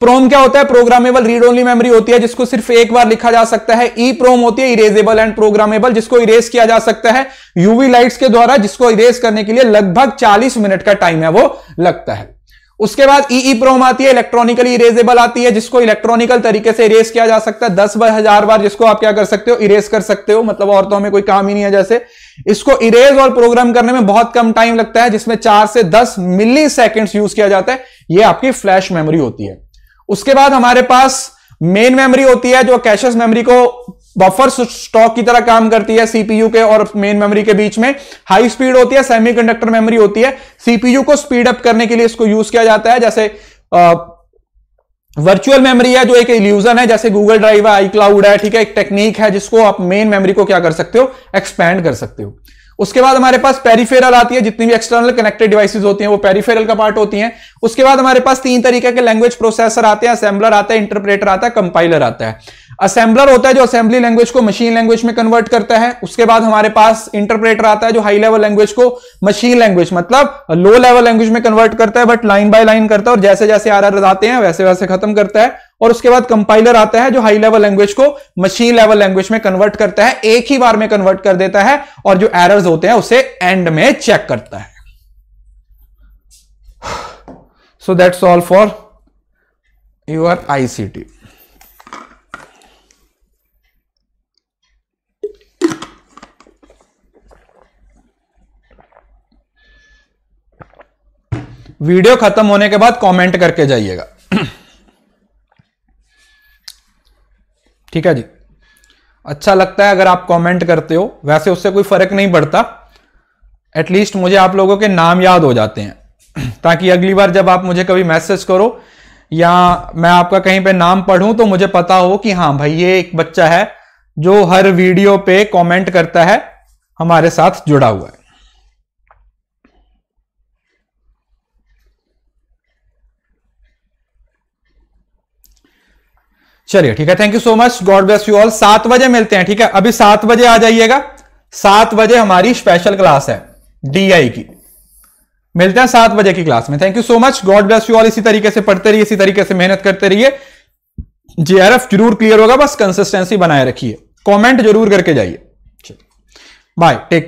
प्रोम क्या होता है प्रोग्रामेबल रीड ओनली मेमोरी होती है जिसको सिर्फ एक बार लिखा जा सकता है ई प्रोम होती है इरेजेबल एंड प्रोग्रामेबल जिसको इरेज किया जा सकता है यूवी लाइट्स के द्वारा जिसको इरेज करने के लिए लगभग 40 मिनट का टाइम है वो लगता है उसके बाद ई e प्रोम e आती है इलेक्ट्रॉनिकली इरेजेबल आती है जिसको इलेक्ट्रॉनिकल तरीके से इरेज किया जा सकता है दस बार हजार बार जिसको आप क्या कर सकते हो इरेज कर सकते हो मतलब और तो हमें कोई काम ही नहीं है जैसे इसको इरेज और प्रोग्राम करने में बहुत कम टाइम लगता है जिसमें चार से दस मिली सेकेंड यूज किया जाता है यह आपकी फ्लैश मेमोरी होती है उसके बाद हमारे पास मेन मेमोरी होती है जो कैशस मेमोरी को बफर स्टॉक की तरह काम करती है सीपीयू के और मेन मेमोरी के बीच में हाई स्पीड होती है सेमीकंडक्टर मेमोरी होती है सीपीयू को स्पीड अप करने के लिए इसको यूज किया जाता है जैसे वर्चुअल मेमोरी है जो एक इल्यूजन है जैसे गूगल ड्राइव है आई क्लाउड है ठीक है एक टेक्निक है जिसको आप मेन मेमोरी को क्या कर सकते हो एक्सपैंड कर सकते हो उसके बाद हमारे पास पेरीफेरल आती है जितनी भी एक्सटर्नल कनेक्टेड डिवाइसेस होती हैं वो पेरीफेरल का पार्ट होती हैं उसके बाद हमारे पास तीन तरीके के लैंग्वेज प्रोसेसर आते हैं असेंबलर आता है इंटरप्रेटर आता है कंपाइलर आता है असेंबलर होता है जो असेंबली लैंग्वेज को मशीन लैंग्वेज में कन्वर्ट करता है उसके बाद हमारे पास इंटरप्रेटर आता है जो हाई लेवल लैंग्वेज को मशीन लैंग्वेज मतलब लो लेवल लैंग्वेज में कन्वर्ट करता है बट लाइन बाय लाइन करता है और जैसे जैसे आर आते हैं वैसे वैसे खत्म करता है और उसके बाद कंपाइलर आता है जो हाई लेवल लैंग्वेज को मशीन लेवल लैंग्वेज में कन्वर्ट करता है एक ही बार में कन्वर्ट कर देता है और जो एरर्स होते हैं उसे एंड में चेक करता है so that's all for your ICT video खत्म होने के बाद कमेंट करके जाइएगा ठीक है जी अच्छा लगता है अगर आप कमेंट करते हो वैसे उससे कोई फर्क नहीं पड़ता एटलीस्ट मुझे आप लोगों के नाम याद हो जाते हैं ताकि अगली बार जब आप मुझे कभी मैसेज करो या मैं आपका कहीं पे नाम पढ़ूं तो मुझे पता हो कि हाँ भाई ये एक बच्चा है जो हर वीडियो पे कमेंट करता है हमारे साथ जुड़ा हुआ है चलिए ठीक है thank you so much God bless you all सात बजे मिलते हैं ठीक है अभी सात बजे आ जाइएगा सात बजे हमारी स्पेशल क्लास है डीआई की मिलते हैं सात बजे की क्लास में thank you so much God bless you all इसी तरीके से पढ़ते रहिए इसी तरीके से मेहनत करते रहिए जीआरएफ जरूर क्लियर होगा बस कंसिस्टेंसी बनाए रखिए कॉमेंट जरूर करके जाइए बाय टेक